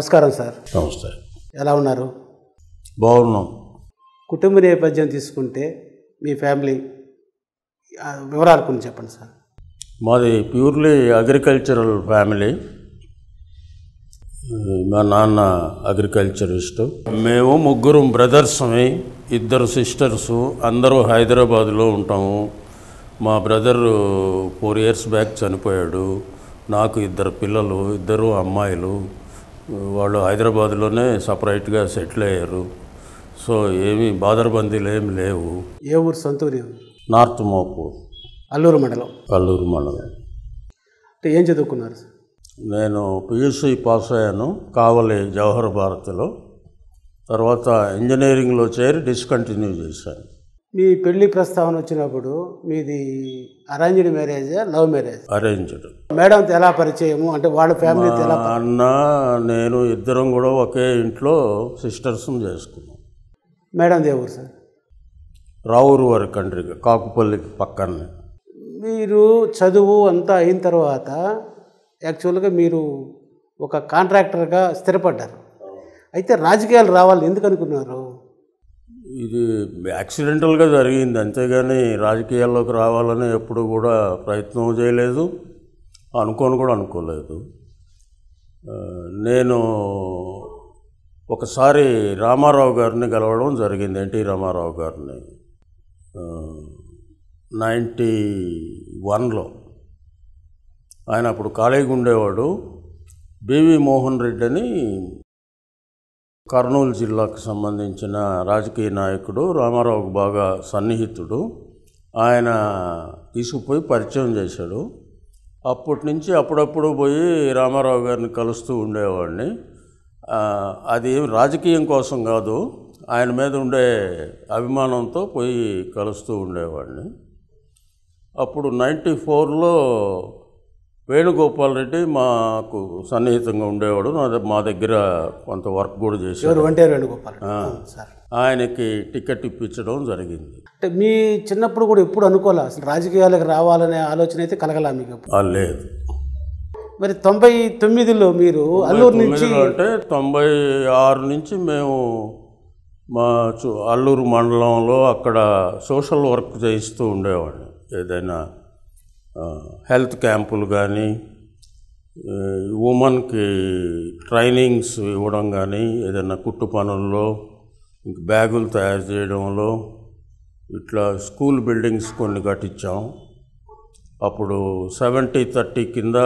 నమస్కారం సార్ నమస్తే ఎలా ఉన్నారు బాగున్నాం కుటుంబ నేపథ్యం తీసుకుంటే మీ ఫ్యామిలీ వివరాలు కొన్ని చెప్పండి సార్ మాది ప్యూర్లీ అగ్రికల్చరల్ ఫ్యామిలీ మా నాన్న అగ్రికల్చరిస్టు మేము ముగ్గురు బ్రదర్స్మి ఇద్దరు సిస్టర్స్ అందరూ హైదరాబాద్లో ఉంటాము మా బ్రదర్ ఫోర్ ఇయర్స్ బ్యాక్ చనిపోయాడు నాకు ఇద్దరు పిల్లలు ఇద్దరు అమ్మాయిలు వాళ్ళు హైదరాబాద్లోనే సపరేట్గా సెటిల్ అయ్యారు సో ఏమి బాదరబందీలు ఏమి లేవు ఏ ఊరు సొంతూరి నార్త్ మోపూర్ అల్లూరు మండలం అల్లూరు మండలం అంటే ఏం చదువుకున్నారు నేను పియూసీ పాస్ అయ్యాను కావలి జవహర్ భారతిలో తర్వాత ఇంజనీరింగ్లో చేరి డిస్కంటిన్యూ చేశాను మీ పెళ్లి ప్రస్తావన వచ్చినప్పుడు మీది arranged marriage love marriage arranged madam ఎలా పరిచయము అంటే వాళ్ళ ఫ్యామిలీ ఎలా అన్న నేను ఇద్దరం కూడా ఒకే ఇంట్లో సిస్టర్స్ చేసుకున్నాం మేడం దేవుడు సార్ రావురు వారి కంట్రీకి కాకుపల్లికి పక్కనే మీరు చదువు అంతా అయిన తర్వాత యాక్చువల్గా మీరు ఒక కాంట్రాక్టర్గా స్థిరపడ్డారు అయితే రాజకీయాలు రావాలి ఎందుకు అనుకున్నారు ఇది యాక్సిడెంటల్గా జరిగింది అంతేగాని రాజకీయాల్లోకి రావాలని ఎప్పుడు కూడా ప్రయత్నం చేయలేదు అనుకోని కూడా అనుకోలేదు నేను ఒకసారి రామారావు గారిని గెలవడం జరిగింది ఎన్టీ రామారావు గారిని నైంటీ వన్లో ఆయన అప్పుడు ఖాళీగా ఉండేవాడు బీవీ మోహన్ రెడ్డి అని కర్నూలు జిల్లాకు సంబంధించిన రాజకీయ నాయకుడు రామారావుకు బాగా సన్నిహితుడు ఆయన తీసుకుపోయి పరిచయం చేశాడు అప్పటి నుంచి అప్పుడప్పుడు పోయి రామారావు గారిని కలుస్తూ ఉండేవాడిని అది రాజకీయం కోసం కాదు ఆయన మీద ఉండే అభిమానంతో పోయి కలుస్తూ ఉండేవాడిని అప్పుడు నైంటీ ఫోర్లో వేణుగోపాల్ రెడ్డి మాకు సన్నిహితంగా ఉండేవాడు మా దగ్గర కొంత వర్క్ కూడా చేశారు అంటే వేణుగోపాల్ ఆయనకి టికెట్ ఇప్పించడం జరిగింది అంటే మీ చిన్నప్పుడు కూడా ఎప్పుడు అనుకోలే అసలు రాజకీయాలకు రావాలనే ఆలోచన అయితే కలగలా మీకు లేదు మరి తొంభై తొమ్మిదిలో మీరు అల్లూరు నుంచి అంటే తొంభై ఆరు నుంచి మేము మా అల్లూరు మండలంలో అక్కడ సోషల్ వర్క్ చేయిస్తూ ఉండేవాడిని ఏదైనా హెల్త్ క్యాంపులు కానీ ఉమెన్కి ట్రైనింగ్స్ ఇవ్వడం కానీ ఏదైనా కుట్టు పనుల్లో బ్యాగులు తయారు చేయడంలో ఇట్లా స్కూల్ బిల్డింగ్స్ కొన్ని కట్టించాం అప్పుడు సెవెంటీ థర్టీ కింద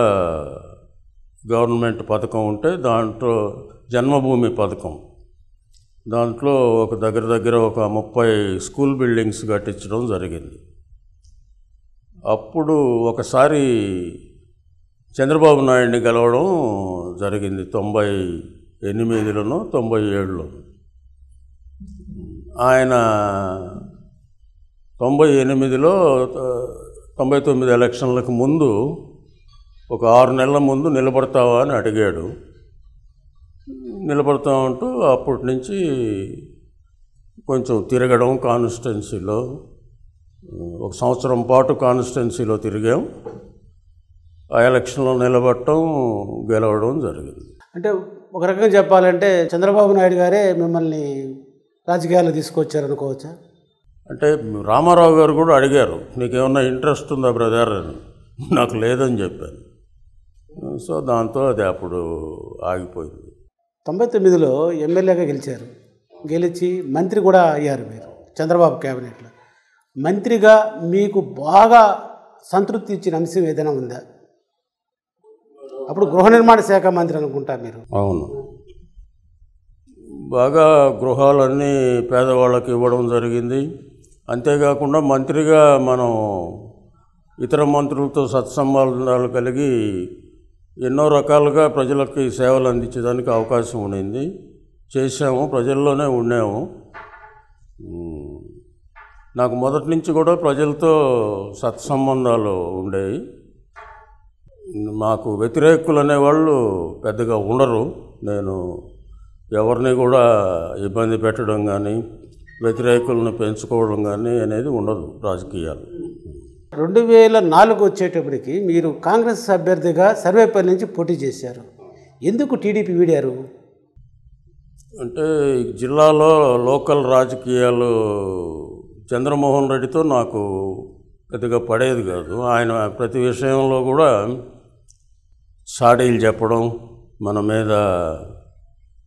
గవర్నమెంట్ పథకం ఉంటే దాంట్లో జన్మభూమి పథకం దాంట్లో ఒక దగ్గర దగ్గర ఒక ముప్పై స్కూల్ బిల్డింగ్స్ కట్టించడం జరిగింది అప్పుడు ఒకసారి చంద్రబాబు నాయుడిని గెలవడం జరిగింది తొంభై ఎనిమిదిలోనో తొంభై ఏడులో ఆయన తొంభై ఎనిమిదిలో తొంభై తొమ్మిది ఎలక్షన్లకు ముందు ఒక ఆరు నెలల ముందు నిలబడతావా అని అడిగాడు నిలబడతామంటూ అప్పటి నుంచి కొంచెం తిరగడం కాన్స్టిట్యున్సీలో ఒక సంవత్సరం పాటు కాన్స్టిట్యున్సీలో తిరిగాం ఆ ఎలక్షన్లో నిలబడటం గెలవడం జరిగింది అంటే ఒక రకంగా చెప్పాలంటే చంద్రబాబు నాయుడు గారే మిమ్మల్ని రాజకీయాలు తీసుకొచ్చారు అనుకోవచ్చా అంటే రామారావు గారు కూడా అడిగారు నీకేమన్నా ఇంట్రెస్ట్ ఉందా బ్రదర్ అని నాకు లేదని చెప్పాను సో దాంతో అది అప్పుడు ఆగిపోయింది తొంభై తొమ్మిదిలో ఎమ్మెల్యేగా గెలిచారు గెలిచి మంత్రి కూడా అయ్యారు మీరు చంద్రబాబు క్యాబినెట్లో మంత్రిగా మీకు బాగా సంతృప్తి ఇచ్చిన అంశం ఏదైనా ఉందా అప్పుడు గృహ నిర్మాణ శాఖ మంత్రి అనుకుంటారు మీరు అవును బాగా గృహాలన్నీ పేదవాళ్ళకి ఇవ్వడం జరిగింది అంతేకాకుండా మంత్రిగా మనం ఇతర మంత్రులతో సత్సంబంధాలు కలిగి ఎన్నో రకాలుగా ప్రజలకి సేవలు అందించడానికి అవకాశం ఉండింది చేసాము ప్రజల్లోనే ఉండాము నాకు మొదటి నుంచి కూడా ప్రజలతో సత్సంబంధాలు ఉండేవి మాకు వ్యతిరేకులు అనేవాళ్ళు పెద్దగా ఉండరు నేను ఎవరిని కూడా ఇబ్బంది పెట్టడం కానీ వ్యతిరేకులను పెంచుకోవడం కానీ అనేది ఉండదు రాజకీయాలు రెండు వేల నాలుగు వచ్చేటప్పటికి మీరు కాంగ్రెస్ అభ్యర్థిగా సర్వేపల్లి నుంచి పోటీ చేశారు ఎందుకు టీడీపీ వీడారు అంటే జిల్లాలో లోకల్ రాజకీయాలు చంద్రమోహన్ రెడ్డితో నాకు పెద్దగా పడేది కాదు ఆయన ప్రతి విషయంలో కూడా సాడీలు చెప్పడం మన మీద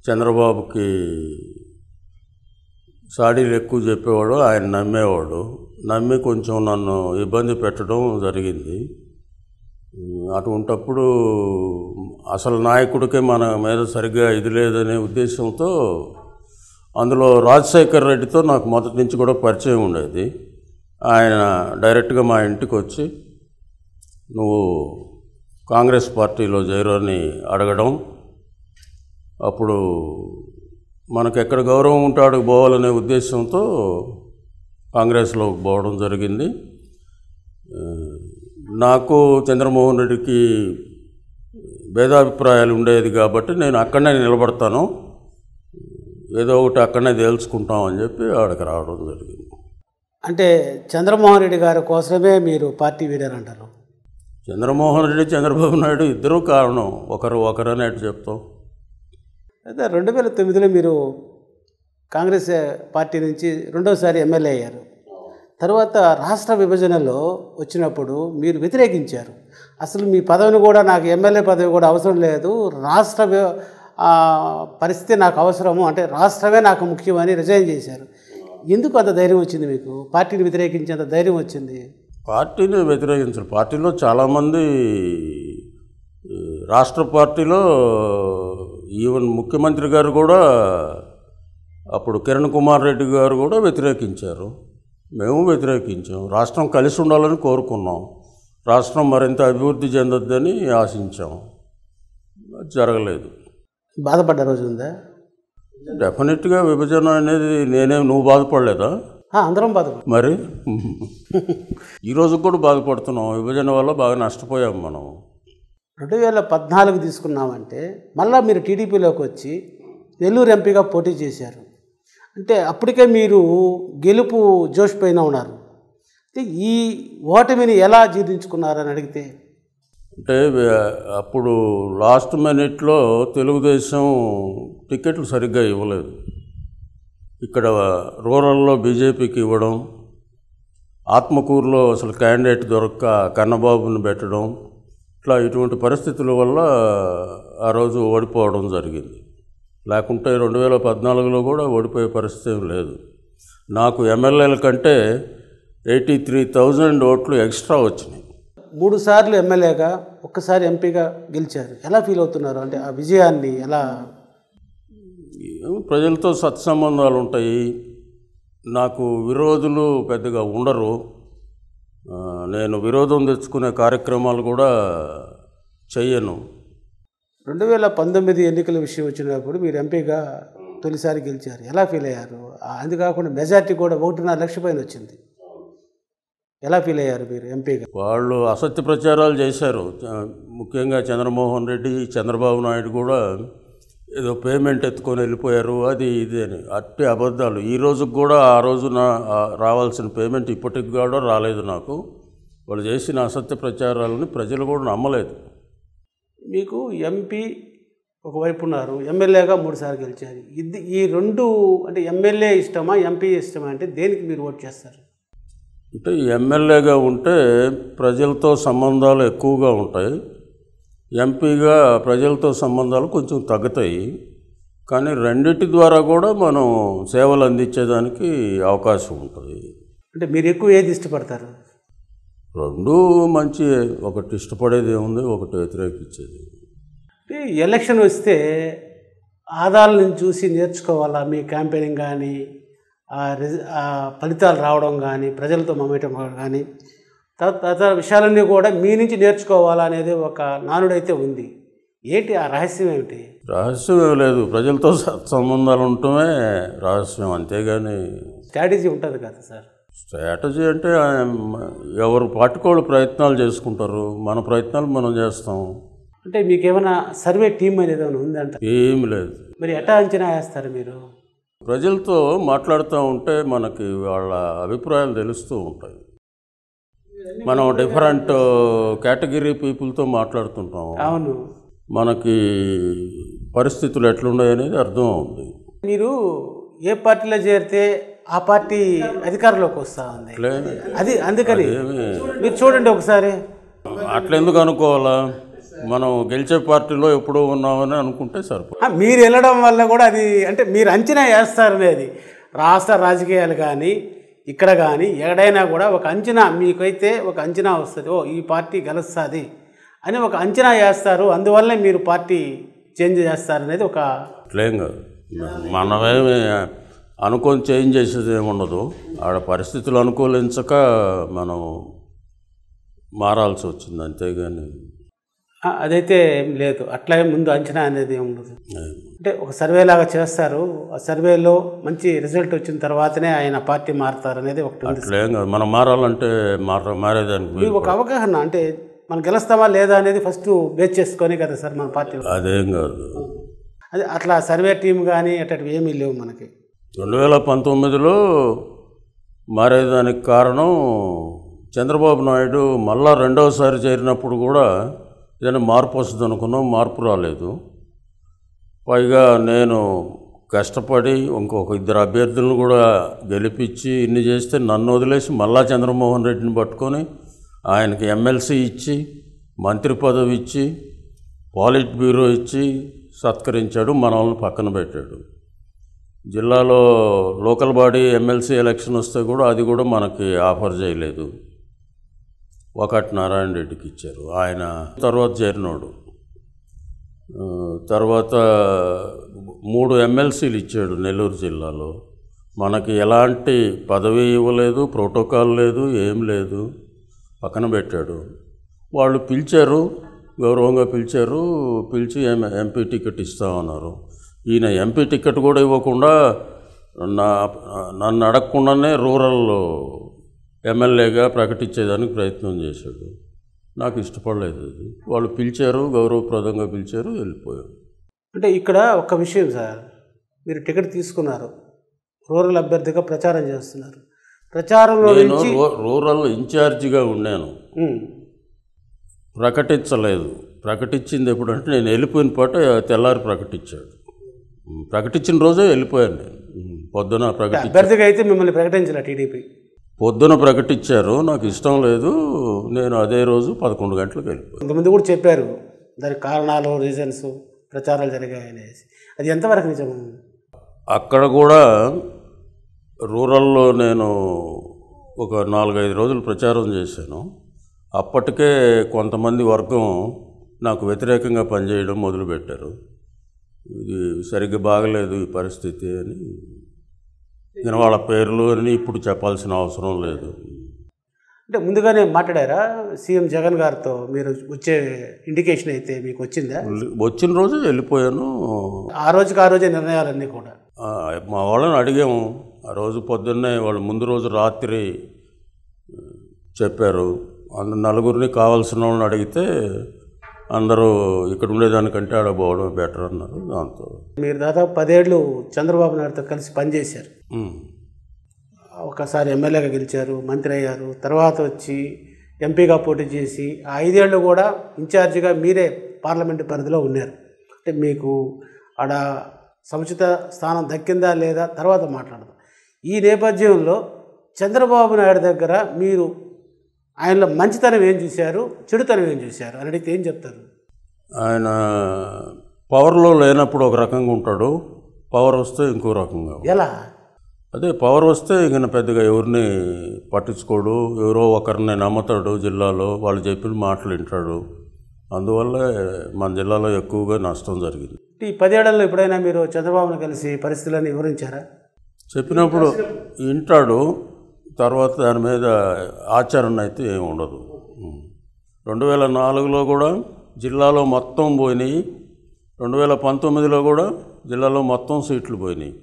చంద్రబాబుకి సాడీలు ఎక్కువ చెప్పేవాడు ఆయన నమ్మేవాడు నమ్మి కొంచెం నన్ను ఇబ్బంది పెట్టడం జరిగింది అటువంటప్పుడు అసలు నాయకుడికే మన మీద సరిగ్గా ఇది లేదనే ఉద్దేశంతో అందులో రాజశేఖర్ రెడ్డితో నాకు మొదటి నుంచి కూడా పరిచయం ఉండేది ఆయన డైరెక్ట్గా మా ఇంటికి వచ్చి నువ్వు కాంగ్రెస్ పార్టీలో చేరని అడగడం అప్పుడు మనకు ఎక్కడ గౌరవం ఉంటాడు పోవాలనే ఉద్దేశంతో కాంగ్రెస్లోకి పోవడం జరిగింది నాకు చంద్రమోహన్ రెడ్డికి భేదాభిప్రాయాలు ఉండేది కాబట్టి నేను అక్కడనే నిలబడతాను ఏదో ఒకటి అక్కడనే తేల్చుకుంటామని చెప్పి ఆడికి రావడం జరిగింది అంటే చంద్రమోహన్ రెడ్డి గారి కోసమే మీరు పార్టీ వీడారంటారు చంద్రమోహన్ రెడ్డి చంద్రబాబు నాయుడు ఇద్దరూ కారణం ఒకరు ఒకరు అనేట్టు చెప్తాం అయితే రెండు వేల తొమ్మిదిలో మీరు కాంగ్రెస్ పార్టీ నుంచి రెండోసారి ఎమ్మెల్యే అయ్యారు తర్వాత రాష్ట్ర విభజనలో వచ్చినప్పుడు మీరు వ్యతిరేకించారు అసలు మీ పదవిని కూడా నాకు ఎమ్మెల్యే పదవి కూడా అవసరం లేదు రాష్ట్ర పరిస్థితి నాకు అవసరము అంటే రాష్ట్రమే నాకు ముఖ్యమని రిజైన్ చేశారు ఎందుకు అంత ధైర్యం వచ్చింది మీకు పార్టీని వ్యతిరేకించేంత ధైర్యం వచ్చింది పార్టీని వ్యతిరేకించారు పార్టీలో చాలామంది రాష్ట్ర పార్టీలో ఈవెన్ ముఖ్యమంత్రి గారు కూడా అప్పుడు కిరణ్ కుమార్ రెడ్డి గారు కూడా వ్యతిరేకించారు మేము వ్యతిరేకించాం రాష్ట్రం కలిసి ఉండాలని కోరుకున్నాం రాష్ట్రం మరింత అభివృద్ధి చెందొద్దని ఆశించాం జరగలేదు బాధపడ్డ రోజు ఉందా డెఫినెట్గా విభజన అనేది నేనే నువ్వు బాధపడలేదా అందరం బాధపడు మరి ఈరోజు కూడా బాధపడుతున్నాం విభజన వల్ల బాగా నష్టపోయాం మనం రెండు వేల పద్నాలుగు తీసుకున్నామంటే మళ్ళీ మీరు టీడీపీలోకి వచ్చి నెల్లూరు ఎంపీగా పోటీ చేశారు అంటే అప్పటికే మీరు గెలుపు జోష్ పైన ఉన్నారు ఈ ఓటమిని ఎలా జీర్ణించుకున్నారని అడిగితే అంటే అప్పుడు లాస్ట్ మినిట్లో తెలుగుదేశం టికెట్లు సరిగ్గా ఇవ్వలేదు ఇక్కడ రూరల్లో బీజేపీకి ఇవ్వడం ఆత్మకూరులో అసలు క్యాండిడేట్ దొరక్క కన్నబాబుని పెట్టడం ఇట్లా ఇటువంటి పరిస్థితుల వల్ల ఆ రోజు ఓడిపోవడం జరిగింది లేకుంటే రెండు వేల పద్నాలుగులో కూడా ఓడిపోయే పరిస్థితి ఏం లేదు నాకు ఎమ్మెల్యేల కంటే ఎయిటీ త్రీ థౌజండ్ ఓట్లు ఎక్స్ట్రా వచ్చినాయి మూడు సార్లు ఎమ్మెల్యేగా ఒక్కసారి ఎంపీగా గెలిచారు ఎలా ఫీల్ అవుతున్నారు అంటే ఆ విజయాన్ని ఎలా ప్రజలతో సత్సంబంధాలు ఉంటాయి నాకు విరోధులు పెద్దగా ఉండరు నేను విరోధం తెచ్చుకునే కార్యక్రమాలు కూడా చెయ్యను రెండు వేల పంతొమ్మిది ఎన్నికల విషయం వచ్చినప్పుడు మీరు ఎంపీగా తొలిసారి గెలిచారు ఎలా ఫీల్ అయ్యారు అది కాకుండా మెజార్టీ కూడా ఒకటిన్నర లక్ష పైన వచ్చింది ఎలా ఫీల్ అయ్యారు మీరు ఎంపీగా వాళ్ళు అసత్య ప్రచారాలు చేశారు ముఖ్యంగా చంద్రమోహన్ రెడ్డి చంద్రబాబు నాయుడు కూడా ఏదో పేమెంట్ ఎత్తుకొని వెళ్ళిపోయారు అది ఇది అని అట్టి అబద్ధాలు ఈ రోజుకు కూడా ఆ రోజున రావాల్సిన పేమెంట్ ఇప్పటికి కూడా రాలేదు నాకు వాళ్ళు చేసిన అసత్య ప్రచారాలని ప్రజలు కూడా నమ్మలేదు మీకు ఎంపీ ఒకవైపు ఉన్నారు ఎమ్మెల్యేగా మూడుసార్లు గెలిచారు ఇది ఈ రెండు అంటే ఎమ్మెల్యే ఇష్టమా ఎంపీ ఇష్టమా అంటే దేనికి మీరు ఓట్ చేస్తారు అంటే ఎమ్మెల్యేగా ఉంటే ప్రజలతో సంబంధాలు ఎక్కువగా ఉంటాయి ఎంపీగా ప్రజలతో సంబంధాలు కొంచెం తగ్గుతాయి కానీ రెండింటి ద్వారా కూడా మనం సేవలు అందించేదానికి అవకాశం ఉంటుంది అంటే మీరు ఎక్కువ ఏది ఇష్టపడతారు రెండు మంచి ఒకటి ఇష్టపడేది ఏముంది ఒకటి వ్యతిరేకించేది ఎలక్షన్ వస్తే ఆదాల చూసి నేర్చుకోవాలా మీ క్యాంపెయినింగ్ కానీ ఆ ఫలితాలు రావడం కానీ ప్రజలతో మమేయటం కానీ తదితర విషయాలన్నీ కూడా మీ నుంచి నేర్చుకోవాలనేది ఒక నానుడైతే ఉంది ఏంటి ఆ రహస్యం ఏమిటి రహస్యం ఏమి లేదు ప్రజలతో సంబంధాలు ఉండటమే రహస్యం అంతేగాని స్ట్రాటజీ ఉంటుంది కదా సార్ స్ట్రాటజీ అంటే ఎవరు పాటుకోళ్ళు ప్రయత్నాలు చేసుకుంటారు మన ప్రయత్నాలు మనం చేస్తాం అంటే మీకు ఏమైనా సర్వే టీం అనేది ఏమైనా ఉందంట ఏమి లేదు మరి ఎట్లా అంచనా వేస్తారు మీరు ప్రజలతో మాట్లాడుతూ ఉంటే మనకి వాళ్ళ అభిప్రాయాలు తెలుస్తూ ఉంటాయి మనం డిఫరెంట్ కేటగిరీ పీపుల్తో మాట్లాడుతుంటాం అవును మనకి పరిస్థితులు ఎట్లున్నాయనేది అర్థం అవుతుంది మీరు ఏ పార్టీలో చేరితే ఆ పార్టీ అధికారంలోకి వస్తా ఉంది అది అందుకని మీరు చూడండి ఒకసారి అట్లెందుకు అనుకోవాలా మనం గెలిచే పార్టీలో ఎప్పుడో ఉన్నామని అనుకుంటే సరిపో మీరు వెళ్ళడం వల్ల కూడా అది అంటే మీరు అంచనా వేస్తారనేది రాష్ట్ర రాజకీయాలు కానీ ఇక్కడ కానీ ఎక్కడైనా కూడా ఒక అంచనా మీకైతే ఒక అంచనా వస్తుంది ఓ ఈ పార్టీ గెలుస్తుంది అని ఒక అంచనా వేస్తారు అందువల్లే మీరు పార్టీ చేంజ్ చేస్తారనేది ఒక అట్లేం కాదు మనమేమి అనుకొని చేంజ్ చేసేది ఏముండదు ఆడ పరిస్థితులు అనుకూలించక మనం మారాల్సి వచ్చింది అంతేగాని అదైతే ఏం లేదు అట్లా ముందు అంచనా అనేది ఏం ఉండదు అంటే ఒక సర్వే లాగా చేస్తారు ఆ సర్వేలో మంచి రిజల్ట్ వచ్చిన తర్వాతనే ఆయన పార్టీ మారుతారు అనేది ఒకటి మనం మారాలంటే మారేదానికి ఒక అవగాహన అంటే మనం గెలుస్తామా లేదా అనేది ఫస్ట్ బేస్ చేసుకొని కదా సార్ మన పార్టీ అదేం కాదు అదే అట్లా సర్వే టీం కానీ అట్లాంటివి ఏమీ లేవు మనకి రెండు వేల పంతొమ్మిదిలో మారేదానికి కారణం చంద్రబాబు నాయుడు మళ్ళా రెండవసారి చేరినప్పుడు కూడా ఏదైనా మార్పు వస్తుంది అనుకున్నాం మార్పు రాలేదు పైగా నేను కష్టపడి ఇంకొక ఇద్దరు అభ్యర్థులను కూడా గెలిపించి ఇన్ని చేస్తే నన్ను వదిలేసి మళ్ళా చంద్రమోహన్ రెడ్డిని పట్టుకొని ఆయనకి ఎమ్మెల్సీ ఇచ్చి మంత్రి పదవి ఇచ్చి పాలిట్ బ్యూరో ఇచ్చి సత్కరించాడు మనల్ని పక్కన పెట్టాడు జిల్లాలో లోకల్ బాడీ ఎమ్మెల్సీ ఎలక్షన్ వస్తే కూడా అది కూడా మనకి ఆఫర్ చేయలేదు ఒకటి నారాయణ రెడ్డికి ఇచ్చారు ఆయన తర్వాత చేరినోడు తర్వాత మూడు ఎమ్మెల్సీలు ఇచ్చాడు నెల్లూరు జిల్లాలో మనకి ఎలాంటి పదవి ఇవ్వలేదు ప్రోటోకాల్ లేదు ఏం లేదు పక్కన పెట్టాడు వాళ్ళు పిలిచారు గౌరవంగా పిలిచారు పిలిచి ఎంపీ టికెట్ ఇస్తామన్నారు ఈయన ఎంపీ టికెట్ కూడా ఇవ్వకుండా నా నన్ను అడగకుండానే రూరల్ ఎమ్మెల్యేగా ప్రకటించేదానికి ప్రయత్నం చేశాడు నాకు ఇష్టపడలేదు అది వాళ్ళు పిలిచారు గౌరవప్రదంగా పిలిచారు వెళ్ళిపోయారు అంటే ఇక్కడ ఒక విషయం సార్ మీరు టికెట్ తీసుకున్నారు రూరల్ అభ్యర్థిగా ప్రచారం చేస్తున్నారు ప్రచారంలో నేను రూరల్ ఇన్ఛార్జిగా ఉన్నాను ప్రకటించలేదు ప్రకటించింది ఎప్పుడంటే నేను వెళ్ళిపోయిన పాట తెల్లారి ప్రకటించాడు ప్రకటించిన రోజే వెళ్ళిపోయాను నేను పొద్దున ప్రకటించి అభ్యర్థిగా అయితే మిమ్మల్ని ప్రకటించాల టీడీపీ పొద్దున ప్రకటించారు నాకు ఇష్టం లేదు నేను అదే రోజు పదకొండు గంటలకు వెళ్ళిపోయాను ఇంతమంది కూడా చెప్పారు దానికి కారణాలు రీజన్స్ ప్రచారాలు జరిగాయి అనేసి అది ఎంతవరకు నిజం అక్కడ కూడా రూరల్లో నేను ఒక నాలుగైదు రోజులు ప్రచారం చేశాను అప్పటికే కొంతమంది వర్గం నాకు వ్యతిరేకంగా పనిచేయడం మొదలుపెట్టారు ఇది సరిగ్గా బాగలేదు ఈ పరిస్థితి అని నేను వాళ్ళ పేర్లు అని ఇప్పుడు చెప్పాల్సిన అవసరం లేదు అంటే ముందుగానే మాట్లాడారా సీఎం జగన్ గారితో మీరు వచ్చే ఇండికేషన్ అయితే మీకు వచ్చిందా వచ్చిన రోజు వెళ్ళిపోయాను ఆ రోజుకి ఆ రోజే నిర్ణయాలన్నీ కూడా మా వాళ్ళని అడిగాము ఆ రోజు పొద్దున్నే వాళ్ళు ముందు రోజు రాత్రి చెప్పారు నలుగురిని కావాల్సిన వాళ్ళని అడిగితే అందరూ ఇక్కడ ఉండేదానికంటే ఆడ పోవడం బెటర్ అన్నారు దాంతో మీరు దాదాపు పదేళ్ళు చంద్రబాబు నాయుడుతో కలిసి పనిచేశారు ఒకసారి ఎమ్మెల్యేగా గెలిచారు మంత్రి అయ్యారు తర్వాత వచ్చి ఎంపీగా పోటీ చేసి ఐదేళ్ళు కూడా ఇన్ఛార్జిగా మీరే పార్లమెంట్ పరిధిలో ఉన్నారు అంటే మీకు ఆడ సముచిత స్థానం దక్కిందా లేదా తర్వాత మాట్లాడదాం ఈ నేపథ్యంలో చంద్రబాబు నాయుడు దగ్గర మీరు ఆయనలో మంచితనం ఏం చూశారు చెడుతనం ఏం చూశారు అని అడిగితే ఏం చెప్తారు ఆయన పవర్లో లేనప్పుడు ఒక రకంగా ఉంటాడు పవర్ వస్తే ఇంకో రకంగా ఎలా అదే పవర్ వస్తే ఇంక పెద్దగా ఎవరిని పట్టించుకోడు ఎవరో ఒకరిని నమ్ముతాడు జిల్లాలో వాళ్ళు చెప్పిన మాటలు వింటాడు అందువల్ల మన జిల్లాలో ఎక్కువగా నష్టం జరిగింది ఈ పదేళ్లలో ఎప్పుడైనా మీరు చంద్రబాబును కలిసి పరిస్థితులను వివరించారా చెప్పినప్పుడు వింటాడు తర్వాత దాని మీద ఆచరణ అయితే ఏమి ఉండదు రెండు వేల నాలుగులో కూడా జిల్లాలో మొత్తం పోయినాయి రెండు వేల పంతొమ్మిదిలో కూడా జిల్లాలో మొత్తం సీట్లు పోయినాయి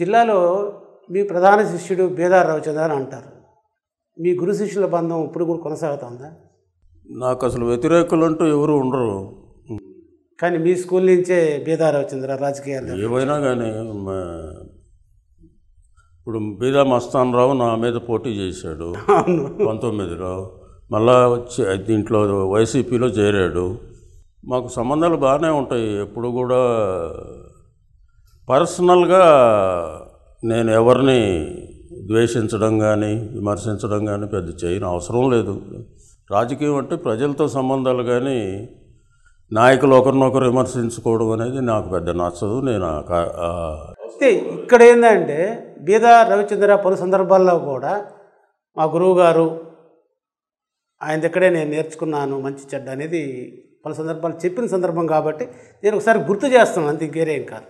జిల్లాలో మీ ప్రధాన శిష్యుడు బేదార్ రవిచంద్ర అని అంటారు మీ గురు శిష్యుల బంధం ఇప్పుడు కూడా కొనసాగుతుందా నాకు అసలు వ్యతిరేకులు అంటూ ఎవరు ఉండరు కానీ మీ స్కూల్ నుంచే బేదార్ రవిచంద్ర రాజకీయాలు ఏవైనా కానీ ఇప్పుడు బీదా మస్తానరావు నా మీద పోటీ చేశాడు పంతొమ్మిదిలో మళ్ళా దీంట్లో వైసీపీలో చేరాడు మాకు సంబంధాలు బాగానే ఉంటాయి ఎప్పుడు కూడా పర్సనల్గా నేను ఎవరిని ద్వేషించడం కానీ విమర్శించడం కానీ పెద్ద చేయని అవసరం లేదు రాజకీయం అంటే ప్రజలతో సంబంధాలు కానీ నాయకులు ఒకరినొకరు విమర్శించుకోవడం అనేది నాకు పెద్ద నచ్చదు నేను ఇక్కడ ఏంటంటే బీద రవిచంద్ర పలు సందర్భాల్లో కూడా మా గురువు గారు ఆయన దగ్గరే నేను నేర్చుకున్నాను మంచి చెడ్డ అనేది పలు సందర్భాలు చెప్పిన సందర్భం కాబట్టి నేను ఒకసారి గుర్తు చేస్తాను అంత ఇంకేరేం కాదు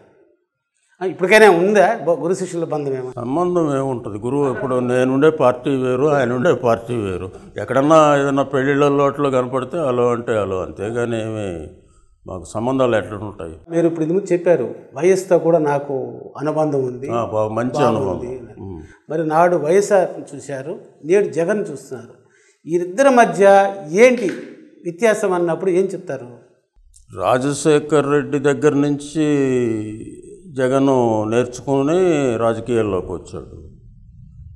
ఇప్పటికైనా ఉందా గురు శిష్యుల బంధం ఏమో సంబంధం ఏముంటుంది గురువు ఇప్పుడు నేనుండే పార్టీ వేరు ఆయన ఉండే పార్టీ వేరు ఎక్కడన్నా ఏదైనా పెళ్ళిళ్ళ లోట్లో కనపడితే అలో అంటే అలో అంతేగాని ఏమి మాకు సంబంధాలు ఉంటాయి మీరు ఇప్పుడు ఇంతకుముందు చెప్పారు వయస్సుతో కూడా నాకు అనుబంధం ఉంది మంచి అనుబంధం మరి నాడు వైఎస్ఆర్ చూశారు నేడు జగన్ చూస్తున్నారు వీరిద్దరి మధ్య ఏంటి వ్యత్యాసం అన్నప్పుడు ఏం చెప్తారు రాజశేఖర్ రెడ్డి దగ్గర నుంచి జగన్ నేర్చుకుని రాజకీయాల్లోకి వచ్చాడు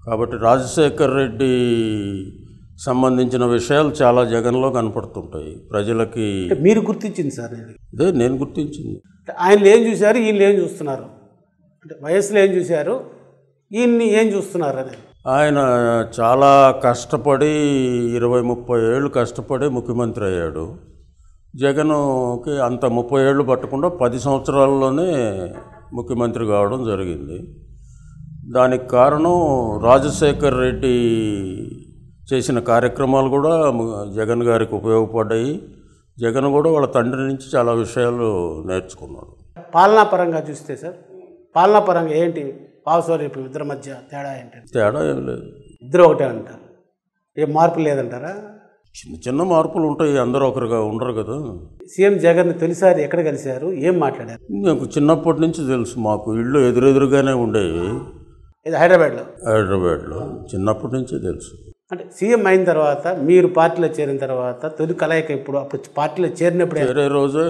కాబట్టి రాజశేఖర్ రెడ్డి సంబంధించిన విషయాలు చాలా జగన్లో కనపడుతుంటాయి ప్రజలకి మీరు గుర్తించింది సార్ అదే నేను గుర్తించింది ఆయన ఏం చూశారు ఈయన ఏం చూస్తున్నారు అంటే వయసులో ఏం చూశారు ఈయన్ని ఏం చూస్తున్నారు అనేది ఆయన చాలా కష్టపడి ఇరవై ముప్పై ఏళ్ళు కష్టపడి ముఖ్యమంత్రి అయ్యాడు జగన్కి అంత ముప్పై ఏళ్ళు పట్టకుండా పది సంవత్సరాల్లోనే ముఖ్యమంత్రి కావడం జరిగింది దానికి కారణం రాజశేఖర్ రెడ్డి చేసిన కార్యక్రమాలు కూడా జగన్ గారికి ఉపయోగపడ్డాయి జగన్ కూడా వాళ్ళ తండ్రి నుంచి చాలా విషయాలు నేర్చుకున్నాడు పాలనాపరంగా చూస్తే సార్ పాలనాపరంగా ఏంటి పావసూరి ఇద్దరి మధ్య తేడా ఏంటి తేడా ఏం లేదు ఇద్దరు ఒకటే అంటారు ఏ మార్పు లేదంటారా చిన్న చిన్న మార్పులు ఉంటాయి అందరూ ఒకరుగా ఉండరు కదా సీఎం జగన్ తొలిసారి ఎక్కడ కలిశారు ఏం మాట్లాడారు నాకు చిన్నప్పటి నుంచి తెలుసు మాకు ఇళ్ళు ఎదురెదురుగానే ఉండేవి ఇది హైదరాబాద్లో హైదరాబాద్లో చిన్నప్పటి నుంచే తెలుసు అంటే సీఎం అయిన తర్వాత మీరు పార్టీలో చేరిన తర్వాత తొలి కలయిక ఇప్పుడు అప్పుడు పార్టీలో చేరినప్పుడు చేరే రోజే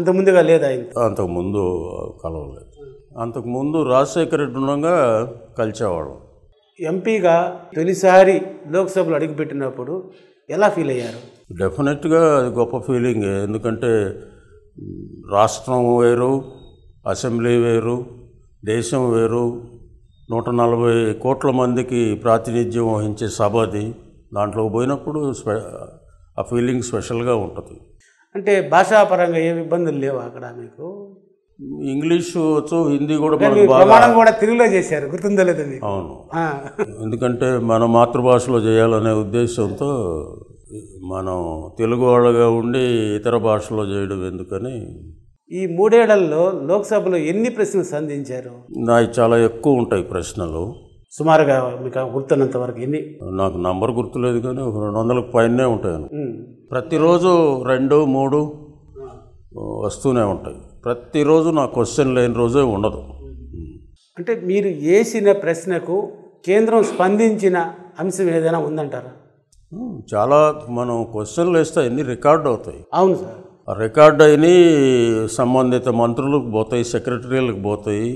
అంత ముందుగా లేదా అంతకు ముందు కలవలేదు అంతకు ముందు రాజశేఖర రెడ్డి ఉండగా కలిసేవాళ్ళం ఎంపీగా తొలిసారి లోక్సభలో అడుగుపెట్టినప్పుడు ఎలా ఫీల్ అయ్యారు డెఫినెట్గా అది గొప్ప ఫీలింగ్ ఎందుకంటే రాష్ట్రం వేరు అసెంబ్లీ వేరు దేశం వేరు నూట నలభై కోట్ల మందికి ప్రాతినిధ్యం వహించే సభ అది దాంట్లో పోయినప్పుడు స్పె ఆ ఫీలింగ్ స్పెషల్గా ఉంటుంది అంటే భాషాపరంగా ఏమి ఇబ్బందులు లేవు అక్కడ మీకు ఇంగ్లీషు వచ్చు హిందీ కూడా ప్రమాణం కూడా తెలుగులో చేశారు గుర్తుందో అవును ఎందుకంటే మన మాతృభాషలో చేయాలనే ఉద్దేశంతో మనం తెలుగు వాళ్ళగా ఉండి ఇతర భాషలో చేయడం ఎందుకని ఈ మూడేళ్లలో లోక్సభలో ఎన్ని ప్రశ్నలు సంధించారు నాకు చాలా ఎక్కువ ఉంటాయి ప్రశ్నలు సుమారుగా మీకు గుర్తున్నంత వరకు ఎన్ని నాకు నంబర్ గుర్తులేదు కానీ ఒక రెండు వందలకు పైనే ఉంటాను ప్రతిరోజు రెండు మూడు వస్తూనే ఉంటాయి ప్రతిరోజు నా క్వశ్చన్ లేని రోజే ఉండదు అంటే మీరు వేసిన ప్రశ్నకు కేంద్రం స్పందించిన అంశం ఏదైనా ఉందంటారా చాలా మనం క్వశ్చన్లు వేస్తే అన్ని రికార్డ్ అవుతాయి అవును సార్ రికార్డ్ అయిన సంబంధిత మంత్రులకు పోతాయి సెక్రటరీలకు పోతాయి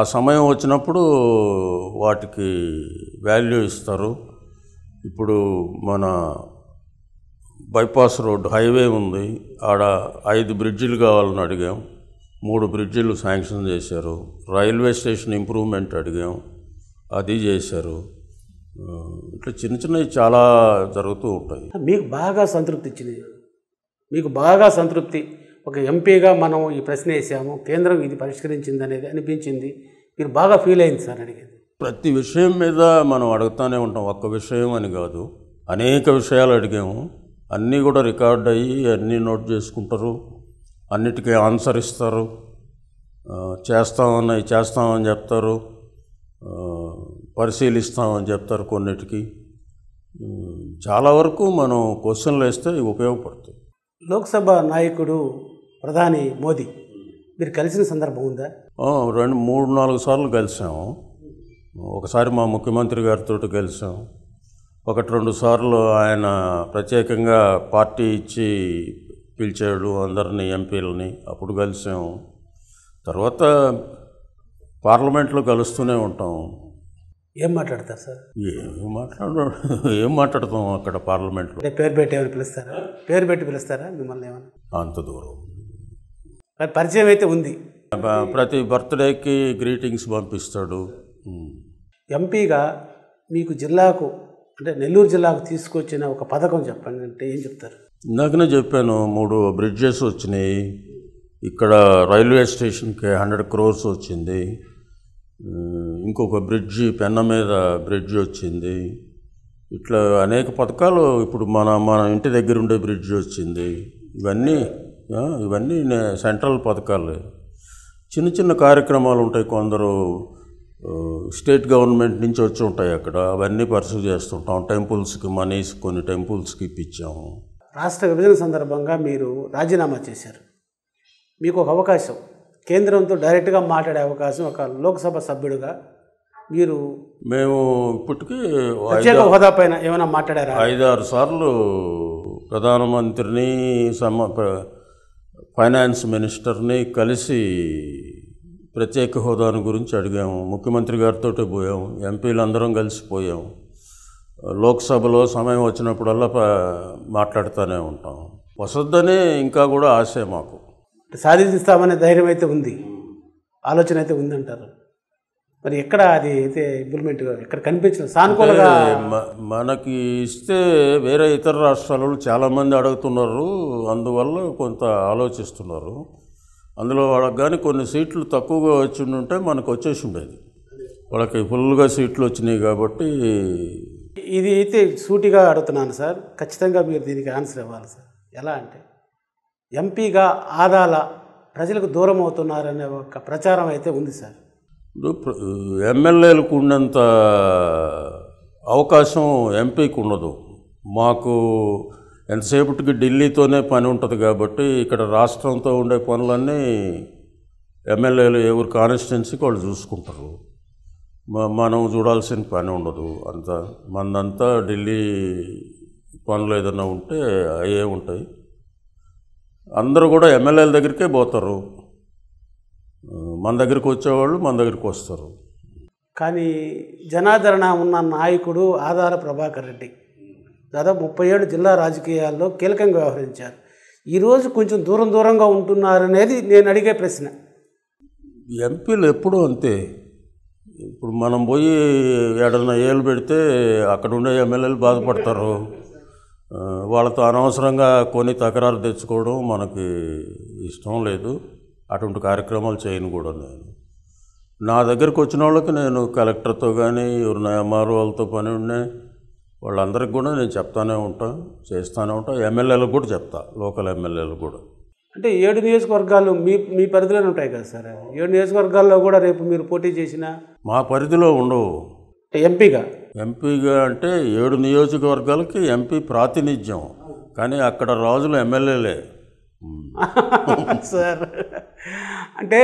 ఆ సమయం వచ్చినప్పుడు వాటికి వాల్యూ ఇస్తారు ఇప్పుడు మన బైపాస్ రోడ్ హైవే ఉంది ఆడ ఐదు బ్రిడ్జిలు కావాలని అడిగాం మూడు బ్రిడ్జిలు శాంక్షన్ చేశారు రైల్వే స్టేషన్ ఇంప్రూవ్మెంట్ అడిగాం అది చేశారు ఇట్లా చిన్న చిన్నవి చాలా జరుగుతూ ఉంటాయి మీకు బాగా సంతృప్తి ఇచ్చింది మీకు బాగా సంతృప్తి ఒక ఎంపీగా మనం ఈ ప్రశ్న వేసాము కేంద్రం ఇది పరిష్కరించింది అనేది అనిపించింది మీరు బాగా ఫీల్ అయింది సార్ అడిగింది ప్రతి విషయం మీద మనం అడుగుతూనే ఉంటాం ఒక్క విషయం అని కాదు అనేక విషయాలు అడిగాము అన్నీ కూడా రికార్డ్ అయ్యి అన్నీ నోట్ చేసుకుంటారు అన్నిటికీ ఆన్సర్ ఇస్తారు చేస్తామని చేస్తామని చెప్తారు పరిశీలిస్తామని చెప్తారు కొన్నిటికి చాలా వరకు మనం క్వశ్చన్లు వేస్తే ఉపయోగపడుతుంది లోక్సభ నాయకుడు ప్రధాని మోదీ మీరు కలిసిన సందర్భం ఉందా రెండు మూడు నాలుగు సార్లు కలిసాము ఒకసారి మా ముఖ్యమంత్రి గారితో కలిసాం ఒకటి రెండు సార్లు ఆయన ప్రత్యేకంగా పార్టీ ఇచ్చి పిలిచాడు అందరినీ ఎంపీలని అప్పుడు కలిసాము తర్వాత పార్లమెంట్లో కలుస్తూనే ఉంటాం ఏం మాట్లాడతారు సార్ ఏం మాట్లాడు ఏం మాట్లాడతాం అక్కడ పార్లమెంట్లో పేరు పెట్టి ఎవరు పిలుస్తారా పేరు పెట్టి పిలుస్తారా మిమ్మల్ని ఏమన్నా అంత దూరం పరిచయం అయితే ఉంది ప్రతి బర్త్డేకి గ్రీటింగ్స్ పంపిస్తాడు ఎంపీగా మీకు జిల్లాకు అంటే నెల్లూరు జిల్లాకు తీసుకొచ్చిన ఒక పథకం చెప్పండి అంటే ఏం చెప్తారు ఇందాకనే చెప్పాను మూడు బ్రిడ్జెస్ వచ్చినాయి ఇక్కడ రైల్వే స్టేషన్కి హండ్రెడ్ క్రోర్స్ వచ్చింది ఇంకొక బ్రిడ్జ్ పెన్న మీద బ్రిడ్జ్ వచ్చింది ఇట్లా అనేక పథకాలు ఇప్పుడు మన మన ఇంటి దగ్గర ఉండే బ్రిడ్జ్ వచ్చింది ఇవన్నీ ఇవన్నీ సెంట్రల్ పథకాలు చిన్న చిన్న కార్యక్రమాలు ఉంటాయి కొందరు స్టేట్ గవర్నమెంట్ నుంచి వచ్చి ఉంటాయి అక్కడ అవన్నీ పర్సూ చేస్తుంటాం టెంపుల్స్కి మనీస్ కొన్ని టెంపుల్స్కి ఇప్పించాము రాష్ట్ర విభజన సందర్భంగా మీరు రాజీనామా చేశారు మీకు ఒక అవకాశం కేంద్రంతో డైరెక్ట్గా మాట్లాడే అవకాశం ఒక లోక్సభ సభ్యుడిగా మీరు మేము ఇప్పటికీ ప్రత్యేక హోదా పైన ఏమైనా మాట్లాడారా ఐదారు సార్లు ప్రధానమంత్రిని సమ ఫైనాన్స్ మినిస్టర్ని కలిసి ప్రత్యేక హోదాను గురించి అడిగాము ముఖ్యమంత్రి గారితో పోయాము ఎంపీలందరం కలిసి పోయాము లోక్సభలో సమయం వచ్చినప్పుడల్లా మాట్లాడుతూనే ఉంటాం వసొద్దనే ఇంకా కూడా ఆశ మాకు సాధిస్తామనే ధైర్యం అయితే ఉంది ఆలోచన అయితే ఉందంటారు మరి ఎక్కడ అది అయితే ఇంప్లిమెంట్ ఎక్కడ కనిపించిన సానుకూలంగా మనకి ఇస్తే వేరే ఇతర రాష్ట్రాలలో చాలామంది అడుగుతున్నారు అందువల్ల కొంత ఆలోచిస్తున్నారు అందులో వాళ్ళకి కానీ కొన్ని సీట్లు తక్కువగా వచ్చి ఉంటే మనకు వచ్చేసి ఉండేది వాళ్ళకి ఫుల్గా సీట్లు వచ్చినాయి కాబట్టి ఇది అయితే సూటిగా అడుగుతున్నాను సార్ ఖచ్చితంగా మీరు దీనికి ఆన్సర్ ఇవ్వాలి సార్ ఎలా అంటే ఎంపీగా ఆదాల ప్రజలకు దూరం అవుతున్నారనే ఒక ప్రచారం అయితే ఉంది సార్ ఎమ్మెల్యేలకు ఉన్నంత అవకాశం ఎంపీకి ఉండదు మాకు ఎంతసేపటికి ఢిల్లీతోనే పని ఉంటుంది కాబట్టి ఇక్కడ రాష్ట్రంతో ఉండే పనులన్నీ ఎమ్మెల్యేలు ఎవరు కాన్స్టిట్యున్సీకి వాళ్ళు చూసుకుంటారు మనం చూడాల్సిన పని ఉండదు అంత మనంతా ఢిల్లీ పనులు ఏదన్నా ఉంటే అవే ఉంటాయి అందరూ కూడా ఎమ్మెల్యేల దగ్గరికే పోతారు మన దగ్గరికి వచ్చేవాళ్ళు మన దగ్గరికి వస్తారు కానీ జనాదరణ ఉన్న నాయకుడు ఆధార ప్రభాకర్ రెడ్డి దాదాపు ముప్పై ఏడు జిల్లా రాజకీయాల్లో కీలకంగా వ్యవహరించారు ఈరోజు కొంచెం దూరం దూరంగా ఉంటున్నారనేది నేను అడిగే ప్రశ్న ఎంపీలు ఎప్పుడూ అంతే ఇప్పుడు మనం పోయి ఏడన్నా ఏళ్ళు పెడితే అక్కడ ఉండే ఎమ్మెల్యేలు బాధపడతారు వాళ్ళతో అనవసరంగా కొన్ని తకరారు తెచ్చుకోవడం మనకి ఇష్టం లేదు అటువంటి కార్యక్రమాలు చేయను కూడా నేను నా దగ్గరికి వచ్చిన వాళ్ళకి నేను కలెక్టర్తో కానీ ఎవరిన ఎంఆర్ఓ వాళ్ళతో పని ఉన్నాయి వాళ్ళందరికి కూడా నేను చెప్తానే ఉంటాను చేస్తూనే ఉంటాను ఎమ్మెల్యేలకు కూడా చెప్తా లోకల్ ఎమ్మెల్యేలకు కూడా అంటే ఏడు నియోజకవర్గాలు మీ మీ పరిధిలోనే ఉంటాయి కదా సార్ ఏడు నియోజకవర్గాల్లో కూడా రేపు మీరు పోటీ చేసిన మా పరిధిలో ఉండవు ఎంపీగా ఎంపీగా అంటే ఏడు నియోజకవర్గాలకి ఎంపీ ప్రాతినిధ్యం కానీ అక్కడ రాజులు ఎమ్మెల్యేలే సార్ అంటే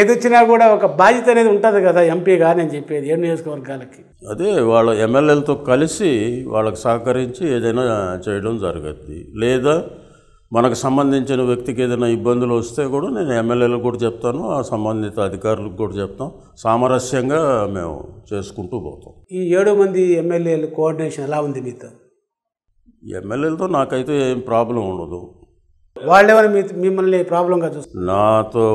ఏదొచ్చినా కూడా ఒక బాధ్యత అనేది ఉంటుంది కదా ఎంపీగా నేను చెప్పేది ఏడు నియోజకవర్గాలకి అదే వాళ్ళ ఎమ్మెల్యేలతో కలిసి వాళ్ళకి సహకరించి ఏదైనా చేయడం జరుగుద్ది లేదా మనకు సంబంధించిన వ్యక్తికి ఏదైనా ఇబ్బందులు వస్తే కూడా నేను ఎమ్మెల్యేలకు కూడా చెప్తాను ఆ సంబంధిత అధికారులకు కూడా చెప్తాం సామరస్యంగా మేము చేసుకుంటూ పోతాం ఈ ఏడు మంది ఎమ్మెల్యేలు కోఆర్డినేషన్ ఎలా ఉంది మీతో ఎమ్మెల్యేలతో నాకైతే ఏం ప్రాబ్లం ఉండదు వాళ్ళేమైనా మీ మిమ్మల్ని ప్రాబ్లంగా చూస్తారు నాతో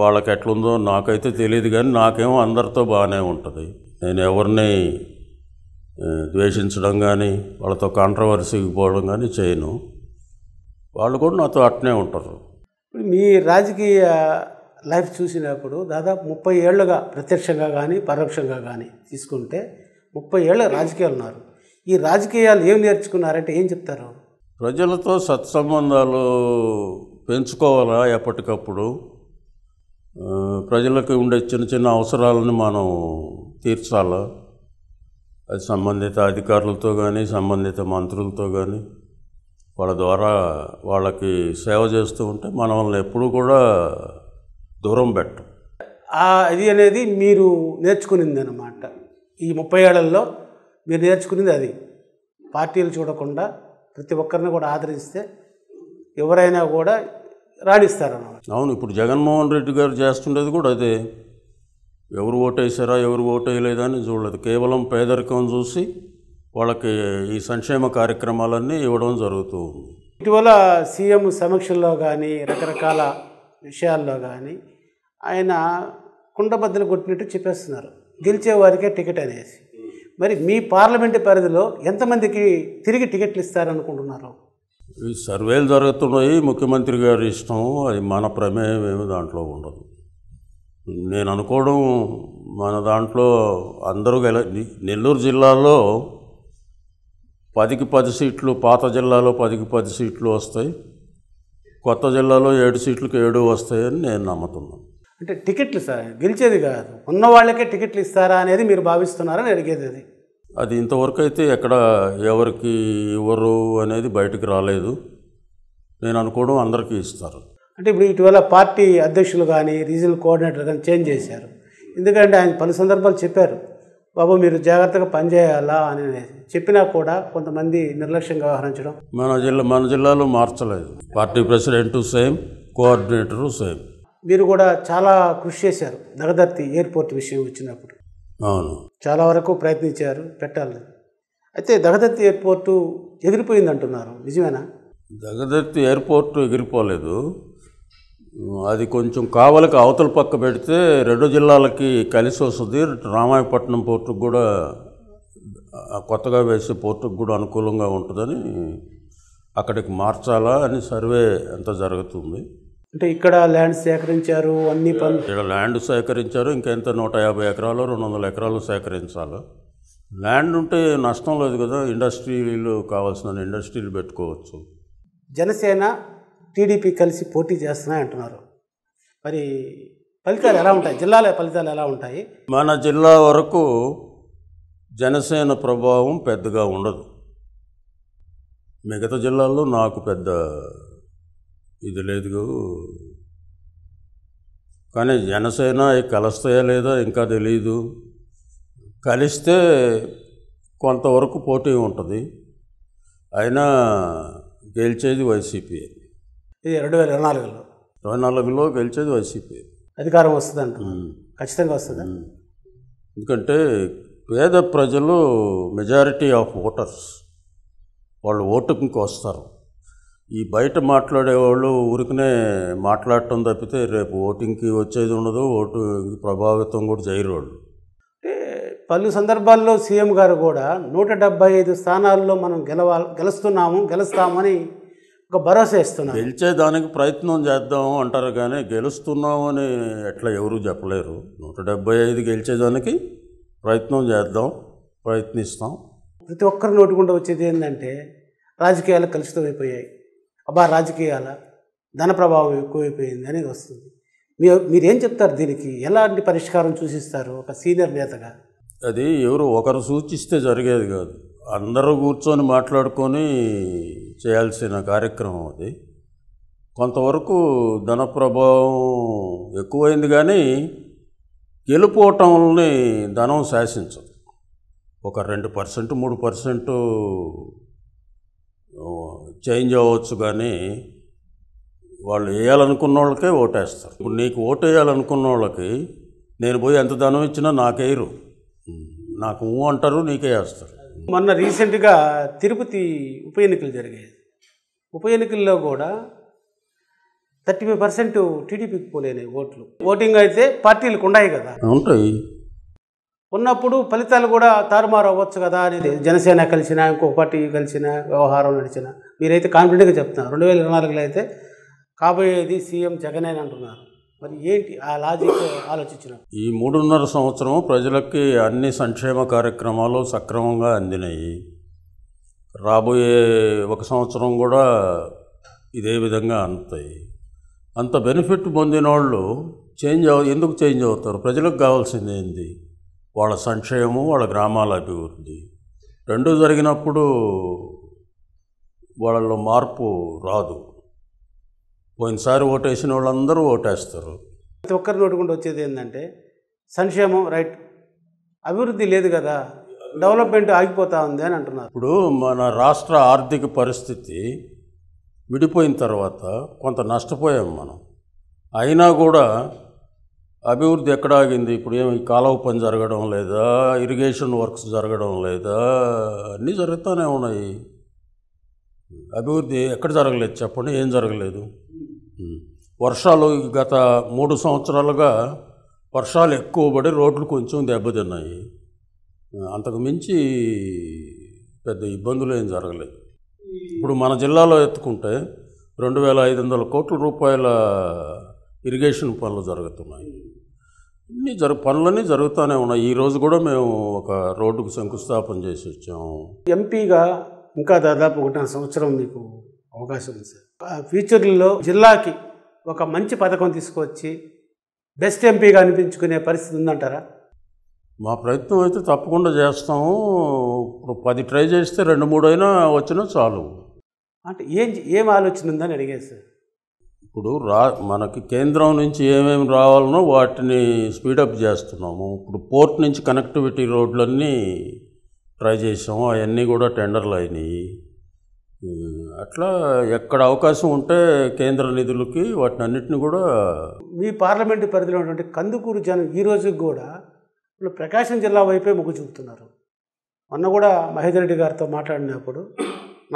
వాళ్ళకి ఎట్లుందో నాకైతే తెలియదు కానీ నాకేమో అందరితో బాగానే ఉంటుంది నేను ఎవరిని ద్వేషించడం కానీ వాళ్ళతో కాంట్రవర్సీకి పోవడం కానీ చేయను వాళ్ళు కూడా నాతో అట్నే ఉంటారు మీ రాజకీయ లైఫ్ చూసినప్పుడు దాదాపు ముప్పై ఏళ్ళుగా ప్రత్యక్షంగా కానీ పరోక్షంగా కానీ తీసుకుంటే ముప్పై ఏళ్ళ రాజకీయాలు ఉన్నారు ఈ రాజకీయాలు ఏం నేర్చుకున్నారంటే ఏం చెప్తారు ప్రజలతో సత్సంబంధాలు పెంచుకోవాలా ఎప్పటికప్పుడు ప్రజలకు ఉండే చిన్న చిన్న అవసరాలను మనం తీర్చాలా అది సంబంధిత అధికారులతో కానీ సంబంధిత మంత్రులతో కానీ వాళ్ళ ద్వారా వాళ్ళకి సేవ చేస్తూ ఉంటే మనల్ని ఎప్పుడూ కూడా దూరం పెట్టం అది అనేది మీరు నేర్చుకునింది అనమాట ఈ ముప్పై ఏళ్ళల్లో మీరు నేర్చుకునేది అది పార్టీలు చూడకుండా ప్రతి ఒక్కరిని కూడా ఆదరిస్తే ఎవరైనా కూడా రాణిస్తారన్నమాట అవును ఇప్పుడు జగన్మోహన్ రెడ్డి గారు చేస్తుండేది కూడా అదే ఎవరు ఓటేసారా ఎవరు ఓటేయలేదా అని చూడలేదు కేవలం పేదరికం చూసి వాళ్ళకి ఈ సంక్షేమ కార్యక్రమాలన్నీ ఇవ్వడం జరుగుతూ ఉంది ఇటీవల సీఎం సమీక్షల్లో కానీ రకరకాల విషయాల్లో కానీ ఆయన కుండబద్దలు కొట్టినట్టు చెప్పేస్తున్నారు గెలిచే వారికే టికెట్ అనేసి మరి మీ పార్లమెంటు పరిధిలో ఎంతమందికి తిరిగి టికెట్లు ఇస్తారనుకుంటున్నారు ఈ సర్వేలు జరుగుతున్నాయి ముఖ్యమంత్రి గారి ఇష్టం అది మన ప్రమేయం ఏమి దాంట్లో ఉండదు నేను అనుకోవడం మన దాంట్లో అందరూ నెల్లూరు జిల్లాలో పదికి పది సీట్లు పాత జిల్లాలో పదికి పది సీట్లు వస్తాయి కొత్త జిల్లాలో ఏడు సీట్లకు ఏడు వస్తాయని నేను నమ్ముతున్నాను అంటే టికెట్లు సార్ గెలిచేది కాదు ఉన్న వాళ్ళకే టికెట్లు ఇస్తారా అనేది మీరు భావిస్తున్నారని అడిగేది అది అది ఇంతవరకు అయితే ఎక్కడ ఎవరికి ఇవ్వరు అనేది బయటకు రాలేదు నేను అనుకోవడం అందరికీ ఇస్తారు అంటే ఇప్పుడు ఇటీవల పార్టీ అధ్యక్షులు కానీ రీజనల్ కోఆర్డినేటర్ కానీ చేంజ్ చేశారు ఎందుకంటే ఆయన పలు సందర్భాలు చెప్పారు బాబు మీరు జాగ్రత్తగా పనిచేయాలా అని చెప్పినా కూడా కొంతమంది నిర్లక్ష్యంగా వ్యవహరించడం మన జిల్లా మన జిల్లాలో మార్చలేదు party president same coordinator same మీరు కూడా చాలా కృషి చేశారు నగదర్తి ఎయిర్పోర్ట్ విషయం వచ్చినప్పుడు అవును చాలా వరకు ప్రయత్నించారు పెట్టాలి అయితే దగదర్తి ఎయిర్పోర్టు ఎగిరిపోయింది అంటున్నారు నిజమేనా దగదర్తి ఎయిర్పోర్టు ఎగిరిపోలేదు అది కొంచెం కావలకి అవతల పక్క పెడితే రెండు జిల్లాలకి కలిసి వస్తుంది రామాయపట్నం పోర్టుకు కూడా కొత్తగా వేసే పోర్టుకు కూడా అనుకూలంగా ఉంటుందని అక్కడికి మార్చాలా అని సర్వే అంతా జరుగుతుంది అంటే ఇక్కడ ల్యాండ్ సేకరించారు అన్ని పనులు ఇక్కడ ల్యాండ్ సేకరించారు ఇంకెంత నూట యాభై ఎకరాలు రెండు వందల ఎకరాలు సేకరించాలి ల్యాండ్ ఉంటే నష్టం లేదు కదా ఇండస్ట్రీలు కావాల్సిన ఇండస్ట్రీలు పెట్టుకోవచ్చు జనసేన టీడీపీ కలిసి పోటీ చేస్తున్నాయి అంటున్నారు మరి ఫలితాలు ఎలా ఉంటాయి జిల్లాల ఫలితాలు ఎలా ఉంటాయి మన జిల్లా వరకు జనసేన ప్రభావం పెద్దగా ఉండదు మిగతా జిల్లాల్లో నాకు పెద్ద ఇది లేదు కానీ జనసేన కలుస్తాయా లేదా ఇంకా తెలియదు కలిస్తే కొంతవరకు పోటీ ఉంటుంది అయినా గెలిచేది వైసీపీ ఇది రెండు వేల ఇరవై నాలుగులో ఇరవై నాలుగులో గెలిచేది వైసీపీ అధికారం వస్తుందంట ఖచ్చితంగా వస్తుంది ఎందుకంటే పేద ప్రజలు మెజారిటీ ఆఫ్ ఓటర్స్ వాళ్ళు ఓటుకు వస్తారు ఈ బయట మాట్లాడేవాళ్ళు ఊరికనే మాట్లాడటం తప్పితే రేపు ఓటింగ్కి వచ్చేది ఉండదు ఓటు ప్రభావితం కూడా చేయరు వాళ్ళు అంటే పలు సందర్భాల్లో సీఎం గారు కూడా నూట డెబ్బై ఐదు స్థానాల్లో మనం గెలవ గెలుస్తున్నాము గెలుస్తామని ఒక భరోసా ఇస్తున్నారు గెలిచేదానికి ప్రయత్నం చేద్దాం అంటారు కానీ గెలుస్తున్నాము అని ఎట్లా ఎవరు చెప్పలేరు నూట డెబ్బై ఐదు గెలిచేదానికి ప్రయత్నం చేద్దాం ప్రయత్నిస్తాం ప్రతి ఒక్కరు నోటుకుండా వచ్చేది ఏంటంటే రాజకీయాలు కలుషితమైపోయాయి అబ్బా రాజకీయాల ధన ప్రభావం ఎక్కువైపోయింది అనేది వస్తుంది మీ మీరేం చెప్తారు దీనికి ఎలాంటి పరిష్కారం సూచిస్తారు ఒక సీనియర్ నేతగా అది ఎవరు ఒకరు సూచిస్తే జరిగేది కాదు అందరూ కూర్చొని మాట్లాడుకొని చేయాల్సిన కార్యక్రమం అది కొంతవరకు ధన ప్రభావం ఎక్కువైంది కానీ గెలుపోవటంని ధనం శాసించదు ఒక రెండు పర్సెంట్ మూడు పర్సెంట్ చేంజ్ అవ్వచ్చు కానీ వాళ్ళు వేయాలనుకున్న వాళ్ళకే ఓటేస్తారు ఇప్పుడు నీకు ఓటు వేయాలనుకున్న వాళ్ళకి నేను పోయి ఎంత ధనం ఇచ్చినా నాకేయరు నాకు ఊ అంటారు నీకే వేస్తారు మొన్న రీసెంట్గా తిరుపతి ఉప ఎన్నికలు జరిగాయి ఉప ఎన్నికల్లో కూడా థర్టీ ఫైవ్ పర్సెంట్ టీడీపీకి పోలేనాయి ఓట్లు ఓటింగ్ అయితే పార్టీలకు ఉన్నాయి కదా ఉంటాయి ఉన్నప్పుడు ఫలితాలు కూడా తారుమారు అవ్వచ్చు కదా అనేది జనసేన కలిసిన ఇంకో పార్టీ కలిసిన వ్యవహారం నడిచిన మీరైతే కాన్ఫిడెంట్గా చెప్తున్నారు రెండు వేల ఇరవై నాలుగులో అయితే కాబోయేది సీఎం జగనే అంటున్నారు మరి ఏంటి ఆ లాజిక్ ఆలోచించిన ఈ మూడున్నర సంవత్సరం ప్రజలకి అన్ని సంక్షేమ కార్యక్రమాలు సక్రమంగా అందినాయి రాబోయే ఒక సంవత్సరం కూడా ఇదే విధంగా అందుతాయి అంత బెనిఫిట్ పొందిన వాళ్ళు చేంజ్ అవ ఎందుకు చేంజ్ అవుతారు ప్రజలకు కావాల్సింది ఏంది వాళ్ళ సంక్షేమం వాళ్ళ గ్రామాల అభివృద్ధి రెండు జరిగినప్పుడు వాళ్ళలో మార్పు రాదు పోయినసారి ఓటేసిన వాళ్ళందరూ ఓటేస్తారు ప్రతి ఒక్కరిని నోటుకుండా వచ్చేది ఏంటంటే సంక్షేమం రైట్ అభివృద్ధి లేదు కదా డెవలప్మెంట్ ఆగిపోతా ఉంది అని అంటున్నారు ఇప్పుడు మన రాష్ట్ర ఆర్థిక పరిస్థితి విడిపోయిన తర్వాత కొంత నష్టపోయాం మనం అయినా కూడా అభివృద్ధి ఎక్కడ ఆగింది ఇప్పుడు ఏమి కాలువ పని జరగడం లేదా ఇరిగేషన్ వర్క్స్ జరగడం లేదా అన్నీ జరుగుతూనే ఉన్నాయి అభివృద్ధి ఎక్కడ జరగలేదు చెప్పండి ఏం జరగలేదు వర్షాలు గత మూడు సంవత్సరాలుగా వర్షాలు ఎక్కువ పడి రోడ్లు కొంచెం దెబ్బతిన్నాయి అంతకు మించి పెద్ద ఇబ్బందులు ఏం జరగలేదు ఇప్పుడు మన జిల్లాలో ఎత్తుకుంటే రెండు వేల ఐదు వందల కోట్ల రూపాయల ఇరిగేషన్ పనులు జరుగుతున్నాయి ఇన్ని జరు పనులన్నీ జరుగుతూనే ఉన్నాయి ఈరోజు కూడా మేము ఒక రోడ్డుకు శంకుస్థాపన చేసి వచ్చాము ఎంపీగా ఇంకా దాదాపు ఒకటిన్నర సంవత్సరం మీకు అవకాశం ఉంది సార్ ఫ్యూచర్లో జిల్లాకి ఒక మంచి పథకం తీసుకొచ్చి బెస్ట్ ఎంపీగా అనిపించుకునే పరిస్థితి ఉందంటారా మా ప్రయత్నం అయితే తప్పకుండా చేస్తాము ఇప్పుడు పది ట్రై చేస్తే రెండు మూడు అయినా వచ్చినా చాలు అంటే ఏం ఏం ఆలోచన ఉందని సార్ ఇప్పుడు రా మనకి కేంద్రం నుంచి ఏమేమి రావాలనో వాటిని స్పీడప్ చేస్తున్నాము ఇప్పుడు పోర్ట్ నుంచి కనెక్టివిటీ రోడ్లన్నీ ట్రై చేసాము అవన్నీ కూడా టెండర్లు అయినాయి అట్లా ఎక్కడ అవకాశం ఉంటే కేంద్ర నిధులకి వాటిని అన్నిటిని కూడా మీ పార్లమెంటు పరిధిలో ఉన్నటువంటి కందుకూరు జనం ఈ రోజు కూడా వాళ్ళు ప్రకాశం జిల్లా వైపే మొగ్గు చూపుతున్నారు మొన్న కూడా మహేందర్ రెడ్డి గారితో మాట్లాడినప్పుడు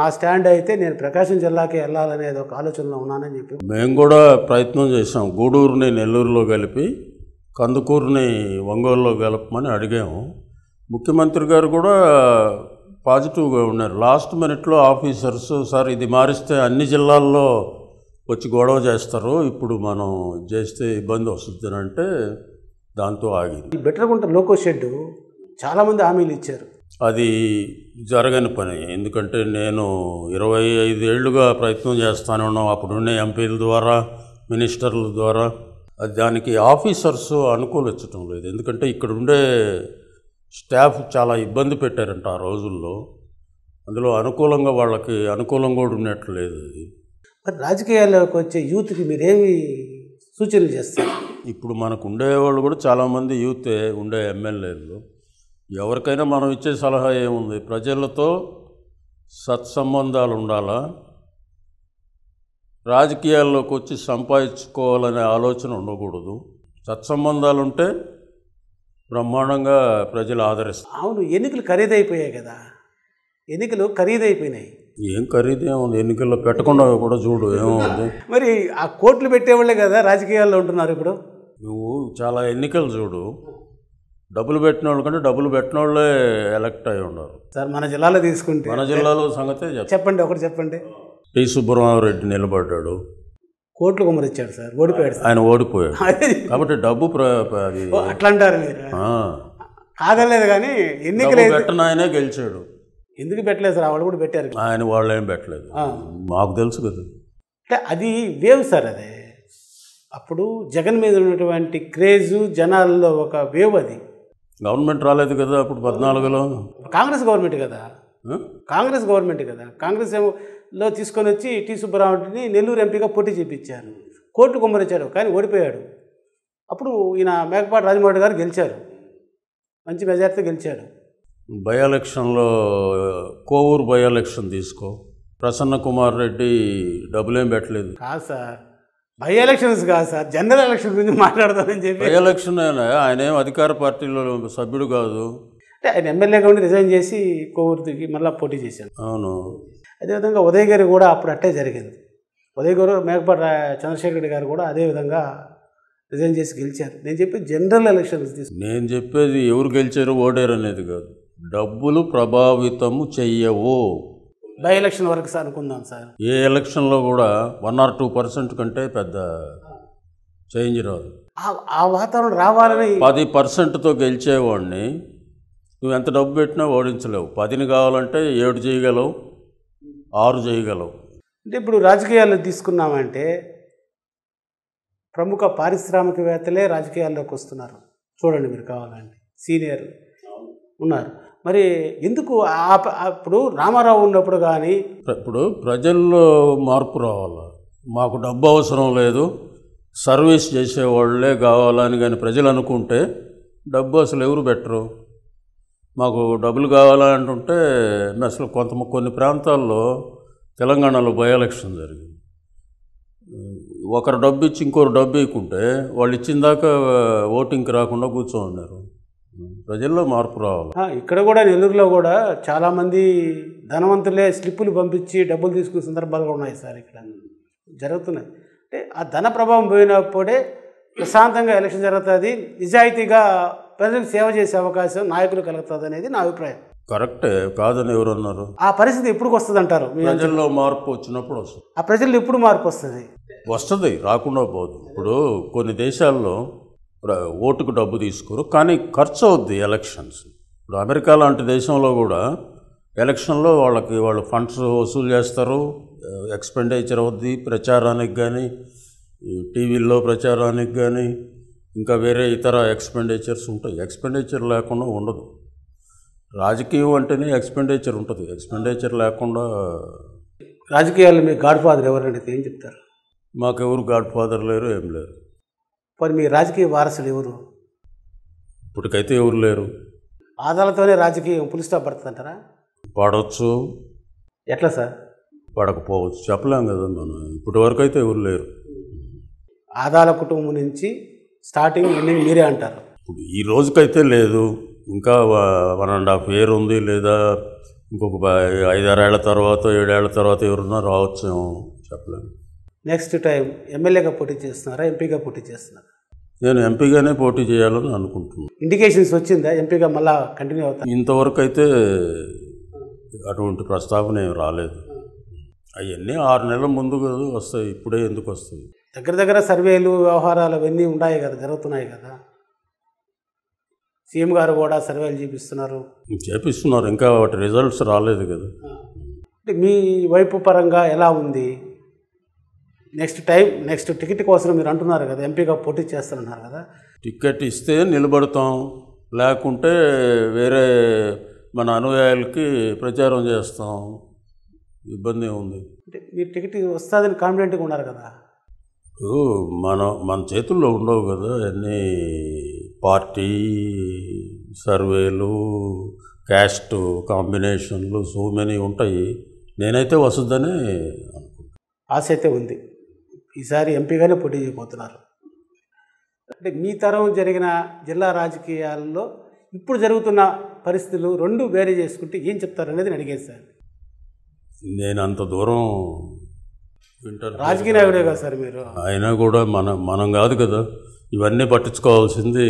నా స్టాండ్ అయితే నేను ప్రకాశం జిల్లాకి వెళ్ళాలనేది ఒక ఆలోచనలో ఉన్నానని చెప్పి మేము కూడా ప్రయత్నం చేసాం గూడూరుని నెల్లూరులో కలిపి కందుకూరుని ఒంగోలులో కలపమని అడిగాము ముఖ్యమంత్రి గారు కూడా పాజిటివ్గా ఉన్నారు లాస్ట్ మినిట్లో ఆఫీసర్స్ సార్ ఇది మారిస్తే అన్ని జిల్లాల్లో వచ్చి గొడవ చేస్తారు ఇప్పుడు మనం చేస్తే ఇబ్బంది వస్తుంది అంటే దాంతో ఆగింది బెటర్గా ఉంటుంది లోకో షెడ్ చాలామంది హామీలు ఇచ్చారు అది జరగని పని ఎందుకంటే నేను ఇరవై ఐదేళ్లుగా ప్రయత్నం చేస్తానే ఉన్నాం అప్పుడున్న ఎంపీల ద్వారా మినిస్టర్ల ద్వారా దానికి ఆఫీసర్స్ అనుకూలించడం లేదు ఎందుకంటే ఇక్కడ ఉండే స్టాఫ్ చాలా ఇబ్బంది పెట్టారంట ఆ రోజుల్లో అందులో అనుకూలంగా వాళ్ళకి అనుకూలంగా కూడా ఉండట్లేదు అది మరి రాజకీయాల్లోకి వచ్చే యూత్కి మీరేమి సూచనలు చేస్తారు ఇప్పుడు మనకు ఉండేవాళ్ళు కూడా చాలామంది యూతే ఉండే ఎమ్మెల్యేలు ఎవరికైనా మనం ఇచ్చే సలహా ఏముంది ప్రజలతో సత్సంబంధాలు ఉండాలా రాజకీయాల్లోకి వచ్చి సంపాదించుకోవాలనే ఆలోచన ఉండకూడదు సత్సంబంధాలు ఉంటే బ్రహ్మాండంగా ప్రజలు ఆదరిస్తారు అవును ఎన్నికలు ఖరీదైపోయాయి కదా ఎన్నికలు ఖరీదైపోయినాయి ఏం ఖరీదు ఏముంది ఎన్నికల్లో పెట్టకుండా కూడా చూడు ఏముంది మరి ఆ కోట్లు పెట్టేవాళ్ళే కదా రాజకీయాల్లో ఉంటున్నారు ఇప్పుడు నువ్వు చాలా ఎన్నికలు చూడు డబ్బులు పెట్టిన వాళ్ళు కంటే డబ్బులు పెట్టిన వాళ్ళే ఎలక్ట్ అయి ఉండరు సార్ మన జిల్లాలో తీసుకుంటే మన జిల్లాలో సంగతే చెప్పండి ఒకటి చెప్పండి పి సుబ్రహ్మారెడ్డి నిలబడ్డాడు కోట్లు కుమ్మరిచ్చాడు సార్ ఓడిపోయాడు ఆయన ఓడిపోయాడు కాబట్టి డబ్బు అట్లా అంటారు మీరు కాదలేదు కానీ ఎన్నికలు పెట్టను ఆయనే గెలిచాడు ఎందుకు పెట్టలేదు సార్ వాళ్ళు కూడా పెట్టారు ఆయన వాళ్ళు ఏం పెట్టలేదు మాకు తెలుసు కదా అంటే అది వేవ్ సార్ అదే అప్పుడు జగన్ మీద ఉన్నటువంటి క్రేజు జనాల్లో ఒక వేవ్ అది గవర్నమెంట్ రాలేదు కదా అప్పుడు పద్నాలుగులో కాంగ్రెస్ గవర్నమెంట్ కదా కాంగ్రెస్ గవర్నమెంట్ కదా కాంగ్రెస్ ఏమో లో తీసుకొని వచ్చి టీ సుబ్బరావుని నెల్లూరు ఎంపీగా పోటీ చేయించారు కోర్టు కుమ్మరించాడు కానీ ఓడిపోయాడు అప్పుడు ఈయన మేకపాటి రాజమౌళి గారు గెలిచారు మంచి మెజార్టీతో గెలిచాడు బై ఎలక్షన్లో కోవూరు బై ఎలక్షన్ తీసుకో ప్రసన్న కుమార్ రెడ్డి డబ్బులేం పెట్టలేదు కాదు సార్ బై ఎలక్షన్స్ కాదు సార్ జనరల్ ఎలక్షన్ గురించి మాట్లాడతానని చెప్పి బై ఎలక్షన్ అయినా ఆయన ఏం అధికార పార్టీలో సభ్యుడు కాదు అంటే ఆయన ఎమ్మెల్యేగా ఉండి రిజైన్ చేసి కోవూరు దిగి మళ్ళీ పోటీ చేశాను అవును అదేవిధంగా ఉదయగిరి కూడా అప్పుడు అట్టే జరిగింది ఉదయగిరి మేకపాటి చంద్రశేఖర్ రెడ్డి గారు కూడా అదేవిధంగా రిజైన్ చేసి గెలిచారు నేను చెప్పేది జనరల్ ఎలక్షన్స్ తీసుకు నేను చెప్పేది ఎవరు గెలిచారు ఓడారు అనేది కాదు డబ్బులు ప్రభావితము చెయ్యవు బై ఎలక్షన్ వరకు సార్ అనుకుందాం సార్ ఏ ఎలక్షన్లో కూడా వన్ ఆర్ టూ పర్సెంట్ కంటే పెద్ద చేంజ్ రాదు ఆ వాతావరణం రావాలని పది పర్సెంట్తో గెలిచేవాడిని నువ్వు ఎంత డబ్బు పెట్టినా ఓడించలేవు పదిని కావాలంటే ఏడు చేయగలవు ఆరు చేయగలవు అంటే ఇప్పుడు రాజకీయాల్లో తీసుకున్నామంటే ప్రముఖ పారిశ్రామికవేత్తలే రాజకీయాల్లోకి వస్తున్నారు చూడండి మీరు కావాలండి సీనియర్ ఉన్నారు మరి ఎందుకు అప్పుడు రామారావు ఉన్నప్పుడు కానీ ఇప్పుడు ప్రజల్లో మార్పు రావాలి మాకు డబ్బు అవసరం లేదు సర్వీస్ చేసేవాళ్ళే కావాలని కానీ ప్రజలు అనుకుంటే డబ్బు అసలు ఎవరు బెటరు మాకు డబ్బులు కావాలంటుంటే అసలు కొంత కొన్ని ప్రాంతాల్లో తెలంగాణలో బై ఎలక్షన్ జరిగింది ఒకరు డబ్బు ఇచ్చి ఇంకొకరు డబ్బు ఇవ్వకుంటే వాళ్ళు ఇచ్చిన దాకా ఓటింగ్కి రాకుండా ఉన్నారు ప్రజల్లో మార్పు రావాలి ఇక్కడ కూడా నెల్లూరులో కూడా చాలామంది ధనవంతులే స్లిప్పులు పంపించి డబ్బులు తీసుకునే సందర్భాలు కూడా ఉన్నాయి సార్ ఇక్కడ జరుగుతున్నాయి అంటే ఆ ధన ప్రభావం పోయినప్పుడే ప్రశాంతంగా ఎలక్షన్ జరుగుతుంది నిజాయితీగా ప్రజలకు సేవ చేసే అవకాశం నాయకులు కలుగుతుంది అనేది నా అభిప్రాయం కరెక్ట్ కాదని ఎవరన్నారు ఆ పరిస్థితి ఎప్పుడు వస్తుంది అంటారు ప్రజల్లో మార్పు వచ్చినప్పుడు వస్తుంది ఆ ప్రజల్లో ఎప్పుడు మార్పు వస్తుంది వస్తుంది రాకుండా పోదు ఇప్పుడు కొన్ని దేశాల్లో ఓటుకు డబ్బు తీసుకోరు కానీ ఖర్చు అవుద్ది ఎలక్షన్స్ ఇప్పుడు అమెరికా లాంటి దేశంలో కూడా ఎలక్షన్లో వాళ్ళకి వాళ్ళు ఫండ్స్ వసూలు చేస్తారు ఎక్స్పెండిచర్ అవుద్ది ప్రచారానికి కానీ ఈ టీవీల్లో ప్రచారానికి కానీ ఇంకా వేరే ఇతర ఎక్స్పెండిచర్స్ ఉంటాయి ఎక్స్పెండిచర్ లేకుండా ఉండదు రాజకీయం అంటేనే ఎక్స్పెండిచర్ ఉంటుంది ఎక్స్పెండిచర్ లేకుండా రాజకీయాలు మీ గాడ్ ఫాదర్ ఎవరంటే ఏం చెప్తారు మాకెవరు గాడ్ ఫాదర్ లేరు ఏం లేరు మరి మీ రాజకీయ వారసులు ఎవరు ఇప్పటికైతే ఎవరు లేరు ఆదాలతోనే రాజకీయం పులిస్తా పడుతుంది అంటారా పడవచ్చు ఎట్లా సార్ పడకపోవచ్చు చెప్పలేం కదా మనం ఇప్పటి వరకు అయితే ఎవరు లేరు ఆదాల కుటుంబం నుంచి స్టార్టింగ్ ఎండింగ్ మీరే అంటారు ఇప్పుడు ఈ రోజుకైతే లేదు ఇంకా వన్ అండ్ హాఫ్ ఇయర్ ఉంది లేదా ఇంకొక ఐదారేళ్ల తర్వాత ఏడేళ్ల తర్వాత ఎవరున్నా రావచ్చు చెప్పలేము నెక్స్ట్ టైం ఎమ్మెల్యేగా పోటీ చేస్తున్నారా ఎంపీగా పోటీ చేస్తున్నారా నేను ఎంపీగానే పోటీ చేయాలని అనుకుంటున్నాను ఇండికేషన్స్ వచ్చిందా ఎంపీగా మళ్ళా కంటిన్యూ అవుతా ఇంతవరకు అయితే అటువంటి ప్రస్తావన ఏం రాలేదు అవన్నీ ఆరు నెలల ముందు వస్తాయి ఇప్పుడే ఎందుకు వస్తుంది దగ్గర దగ్గర సర్వేలు వ్యవహారాలు అవన్నీ ఉన్నాయి కదా జరుగుతున్నాయి కదా సీఎం గారు కూడా సర్వేలు చేపిస్తున్నారు చేపిస్తున్నారు ఇంకా వాటి రిజల్ట్స్ రాలేదు కదా అంటే మీ వైపు పరంగా ఎలా ఉంది నెక్స్ట్ టైం నెక్స్ట్ టికెట్ కోసం మీరు అంటున్నారు కదా ఎంపీగా పోటీ చేస్తారన్నారు కదా టికెట్ ఇస్తే నిలబడతాం లేకుంటే వేరే మన అనుయాయులకి ప్రచారం చేస్తాం ఇబ్బంది ఉంది అంటే మీరు టికెట్ వస్తుందని కాన్ఫిడెంట్గా ఉన్నారు కదా మనం మన చేతుల్లో ఉండవు కదా అన్ని పార్టీ సర్వేలు క్యాస్ట్ కాంబినేషన్లు సో మెనీ ఉంటాయి నేనైతే వస్తుందని ఆశ అయితే ఉంది ఈసారి ఎంపీగానే పోటీ చేయబోతున్నారు అంటే మీ తరం జరిగిన జిల్లా రాజకీయాల్లో ఇప్పుడు జరుగుతున్న పరిస్థితులు రెండు వేరే చేసుకుంటే ఏం చెప్తారనేది నేను అడిగేది సార్ నేను అంత దూరం రాజకీయ నాయకుడే కదా సార్ మీరు అయినా కూడా మన మనం కాదు కదా ఇవన్నీ పట్టించుకోవాల్సింది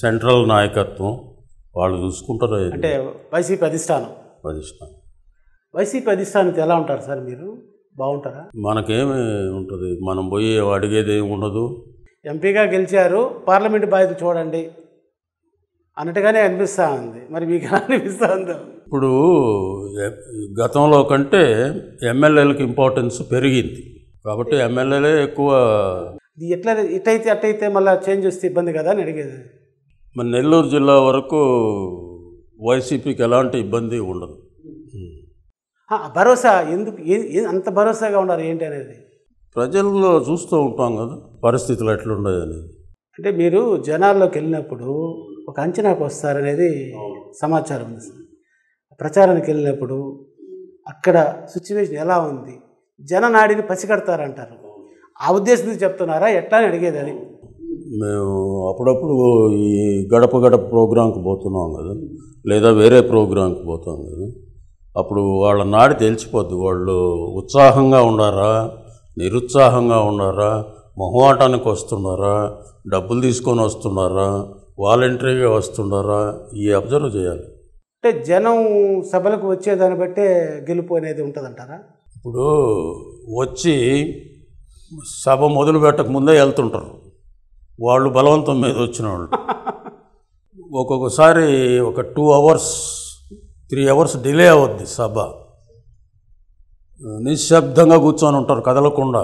సెంట్రల్ నాయకత్వం వాళ్ళు చూసుకుంటారు అంటే వైసీపీ అధిష్టానం అధిష్టానం వైసీపీ అధిష్టానం ఎలా ఉంటారు సార్ మీరు బాగుంటారా మనకేమి ఉంటుంది మనం పోయి అడిగేది ఏమి ఉండదు ఎంపీగా గెలిచారు పార్లమెంట్ బాధ్యత చూడండి అన్నట్టుగానే అనిపిస్తూ ఉంది మరి మీకు ఎలా అనిపిస్తూ ఉందో ఇప్పుడు గతంలో కంటే ఎమ్మెల్యేలకు ఇంపార్టెన్స్ పెరిగింది కాబట్టి ఎమ్మెల్యేలే ఎక్కువ ఎట్లా ఇటైతే అట్టయితే మళ్ళీ చేంజ్ వస్తే ఇబ్బంది కదా అని అడిగేది మన నెల్లూరు జిల్లా వరకు వైసీపీకి ఎలాంటి ఇబ్బంది ఉండదు భరోసా ఎందుకు అంత భరోసాగా ఉన్నారు ఏంటి అనేది ప్రజల్లో చూస్తూ ఉంటాం కదా పరిస్థితులు ఎట్లుండదు అనేది అంటే మీరు జనాల్లోకి వెళ్ళినప్పుడు ఒక అంచనాకు వస్తారనేది సమాచారం ఉంది సార్ ప్రచారానికి వెళ్ళినప్పుడు అక్కడ సిచ్యువేషన్ ఎలా ఉంది జననాడిని పసిగడతారంటారు ఆ ఉద్దేశం చెప్తున్నారా ఎట్లా అని అడిగేది అది మేము అప్పుడప్పుడు ఈ గడప గడప ప్రోగ్రాంకి పోతున్నాం కదా లేదా వేరే ప్రోగ్రాంకి పోతాం కదా అప్పుడు వాళ్ళ నాడి తెలిసిపోద్ది వాళ్ళు ఉత్సాహంగా ఉన్నారా నిరుత్సాహంగా ఉన్నారా మొహమాటానికి వస్తున్నారా డబ్బులు తీసుకొని వస్తున్నారా వాలంటరీగా వస్తున్నారా ఈ అబ్జర్వ్ చేయాలి అంటే జనం సభలకు వచ్చేదాన్ని బట్టే గెలుపు అనేది ఉంటుందంటారా ఇప్పుడు వచ్చి సభ మొదలు పెట్టక ముందే వెళ్తుంటారు వాళ్ళు బలవంతం మీద వచ్చిన వాళ్ళు ఒక్కొక్కసారి ఒక two hours three hours delay అవుద్ది సభ నిశ్శబ్దంగా కూర్చొని ఉంటారు కదలకుండా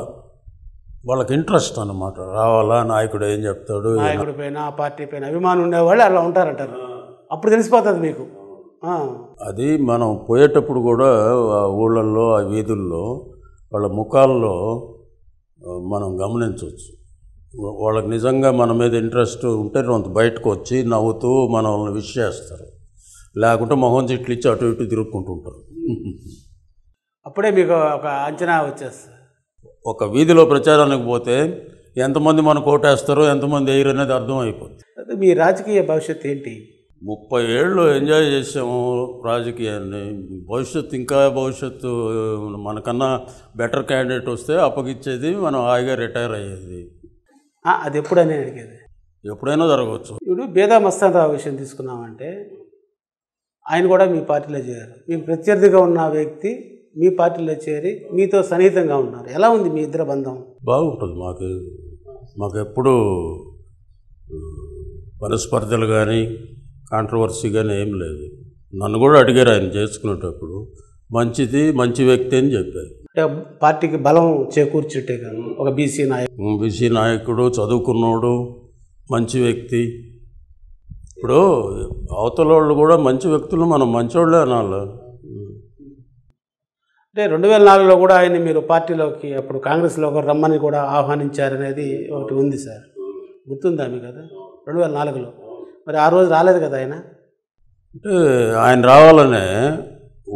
వాళ్ళకి ఇంట్రెస్ట్ అనమాట రావాలా నాయకుడు ఏం చెప్తాడు నాయకుడి పైన పార్టీ పైన అభిమానులు ఉండేవాళ్ళు అలా ఉంటారంటారు అప్పుడు తెలిసిపోతుంది మీకు అది మనం పోయేటప్పుడు కూడా ఆ ఊళ్ళల్లో ఆ వీధుల్లో వాళ్ళ ముఖాల్లో మనం గమనించవచ్చు వాళ్ళకి నిజంగా మన మీద ఇంట్రెస్ట్ ఉంటే కొంత బయటకు వచ్చి నవ్వుతూ మనల్ని విష్ చేస్తారు లేకుంటే మొహం చెట్లు ఇచ్చి అటు ఇటు తిరుక్కుంటుంటారు అప్పుడే మీకు ఒక అంచనా వచ్చేస్తుంది ఒక వీధిలో ప్రచారానికి పోతే ఎంతమంది మన ఓటేస్తారో ఎంతమంది వేయరు అనేది అర్థం అయిపోతుంది మీ రాజకీయ భవిష్యత్తు ఏంటి ముప్పై ఏళ్ళు ఎంజాయ్ చేసాము రాజకీయాన్ని భవిష్యత్తు ఇంకా భవిష్యత్తు మనకన్నా బెటర్ క్యాండిడేట్ వస్తే అప్పగిచ్చేది మనం హాయిగా రిటైర్ అయ్యేది అది ఎప్పుడైనా అడిగేది ఎప్పుడైనా జరగవచ్చు ఇప్పుడు బేదా మస్తాన్ విషయం తీసుకున్నామంటే ఆయన కూడా మీ పార్టీలో చేరారు మీ ప్రత్యర్థిగా ఉన్న వ్యక్తి మీ పార్టీలో చేరి మీతో సన్నిహితంగా ఉన్నారు ఎలా ఉంది మీ ఇద్దరు బంధం బాగుంటుంది మాకు మాకు ఎప్పుడు పరస్పర్ధలు కానీ కాంట్రవర్సీగానే ఏం లేదు నన్ను కూడా అడిగారు ఆయన చేసుకునేటప్పుడు మంచిది మంచి వ్యక్తి అని చెప్పారు అంటే పార్టీకి బలం చేకూర్చుంటే కానీ ఒక బీసీ నాయకుడు బీసీ నాయకుడు చదువుకున్నోడు మంచి వ్యక్తి ఇప్పుడు అవతల వాళ్ళు కూడా మంచి వ్యక్తులు మనం మంచోళ్ళే అనాలి అంటే రెండు వేల నాలుగులో కూడా ఆయన మీరు పార్టీలోకి అప్పుడు కాంగ్రెస్లో ఒక రమ్మని కూడా ఆహ్వానించారనేది ఒకటి ఉంది సార్ గుర్తుందా మీ కదా రెండు వేల నాలుగులో మరి ఆ రోజు రాలేదు కదా ఆయన అంటే ఆయన రావాలనే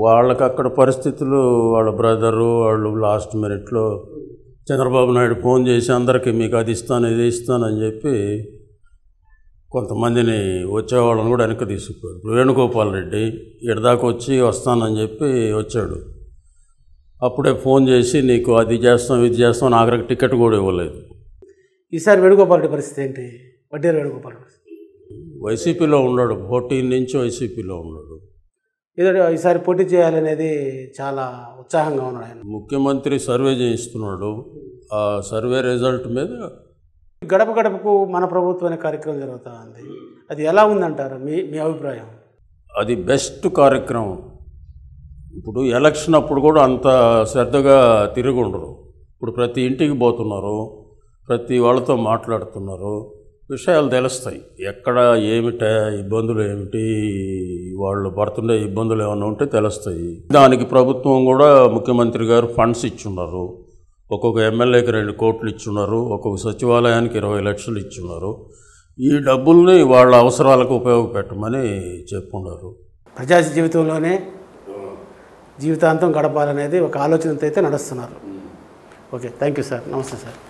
వాళ్ళకి అక్కడ పరిస్థితులు వాళ్ళ బ్రదరు వాళ్ళు లాస్ట్ మినిట్లో చంద్రబాబు నాయుడు ఫోన్ చేసి అందరికీ మీకు అది ఇస్తాను ఇది ఇస్తానని చెప్పి కొంతమందిని వచ్చేవాళ్ళని కూడా వెనక్కి తీసుకుపోయాడు వేణుగోపాల్ రెడ్డి ఎడదాకా వచ్చి వస్తానని చెప్పి వచ్చాడు అప్పుడే ఫోన్ చేసి నీకు అది చేస్తాం ఇది చేస్తాం ఆఖరికి టికెట్ కూడా ఇవ్వలేదు ఈసారి వేణుగోపాల్ రెడ్డి పరిస్థితి ఏంటి వడ్డీ వేణుగోపాల్ వైసీపీలో ఉన్నాడు పోటీ నుంచి వైసీపీలో ఉన్నాడు ఏదో ఈసారి పోటీ చేయాలనేది చాలా ఉత్సాహంగా ఉన్నాడు ఆయన ముఖ్యమంత్రి సర్వే చేయిస్తున్నాడు ఆ సర్వే రిజల్ట్ మీద గడప గడపకు మన ప్రభుత్వం కార్యక్రమం జరుగుతూ ఉంది అది ఎలా ఉందంటారు మీ మీ అభిప్రాయం అది బెస్ట్ కార్యక్రమం ఇప్పుడు ఎలక్షన్ అప్పుడు కూడా అంత శ్రద్ధగా తిరిగి ఉండరు ఇప్పుడు ప్రతి ఇంటికి పోతున్నారు ప్రతి వాళ్ళతో మాట్లాడుతున్నారు విషయాలు తెలుస్తాయి ఎక్కడ ఏమిట ఇబ్బందులు ఏమిటి వాళ్ళు పడుతుండే ఇబ్బందులు ఏమైనా ఉంటే తెలుస్తాయి దానికి ప్రభుత్వం కూడా ముఖ్యమంత్రి గారు ఫండ్స్ ఇచ్చున్నారు ఒక్కొక్క ఎమ్మెల్యేకి రెండు కోట్లు ఇచ్చున్నారు ఒక్కొక్క సచివాలయానికి ఇరవై లక్షలు ఇచ్చున్నారు ఈ డబ్బుల్ని వాళ్ళ అవసరాలకు ఉపయోగపెట్టమని చెప్పున్నారు ప్రజా జీవితంలోనే జీవితాంతం గడపాలనేది ఒక ఆలోచనతో అయితే నడుస్తున్నారు ఓకే థ్యాంక్ యూ సార్ నమస్తే సార్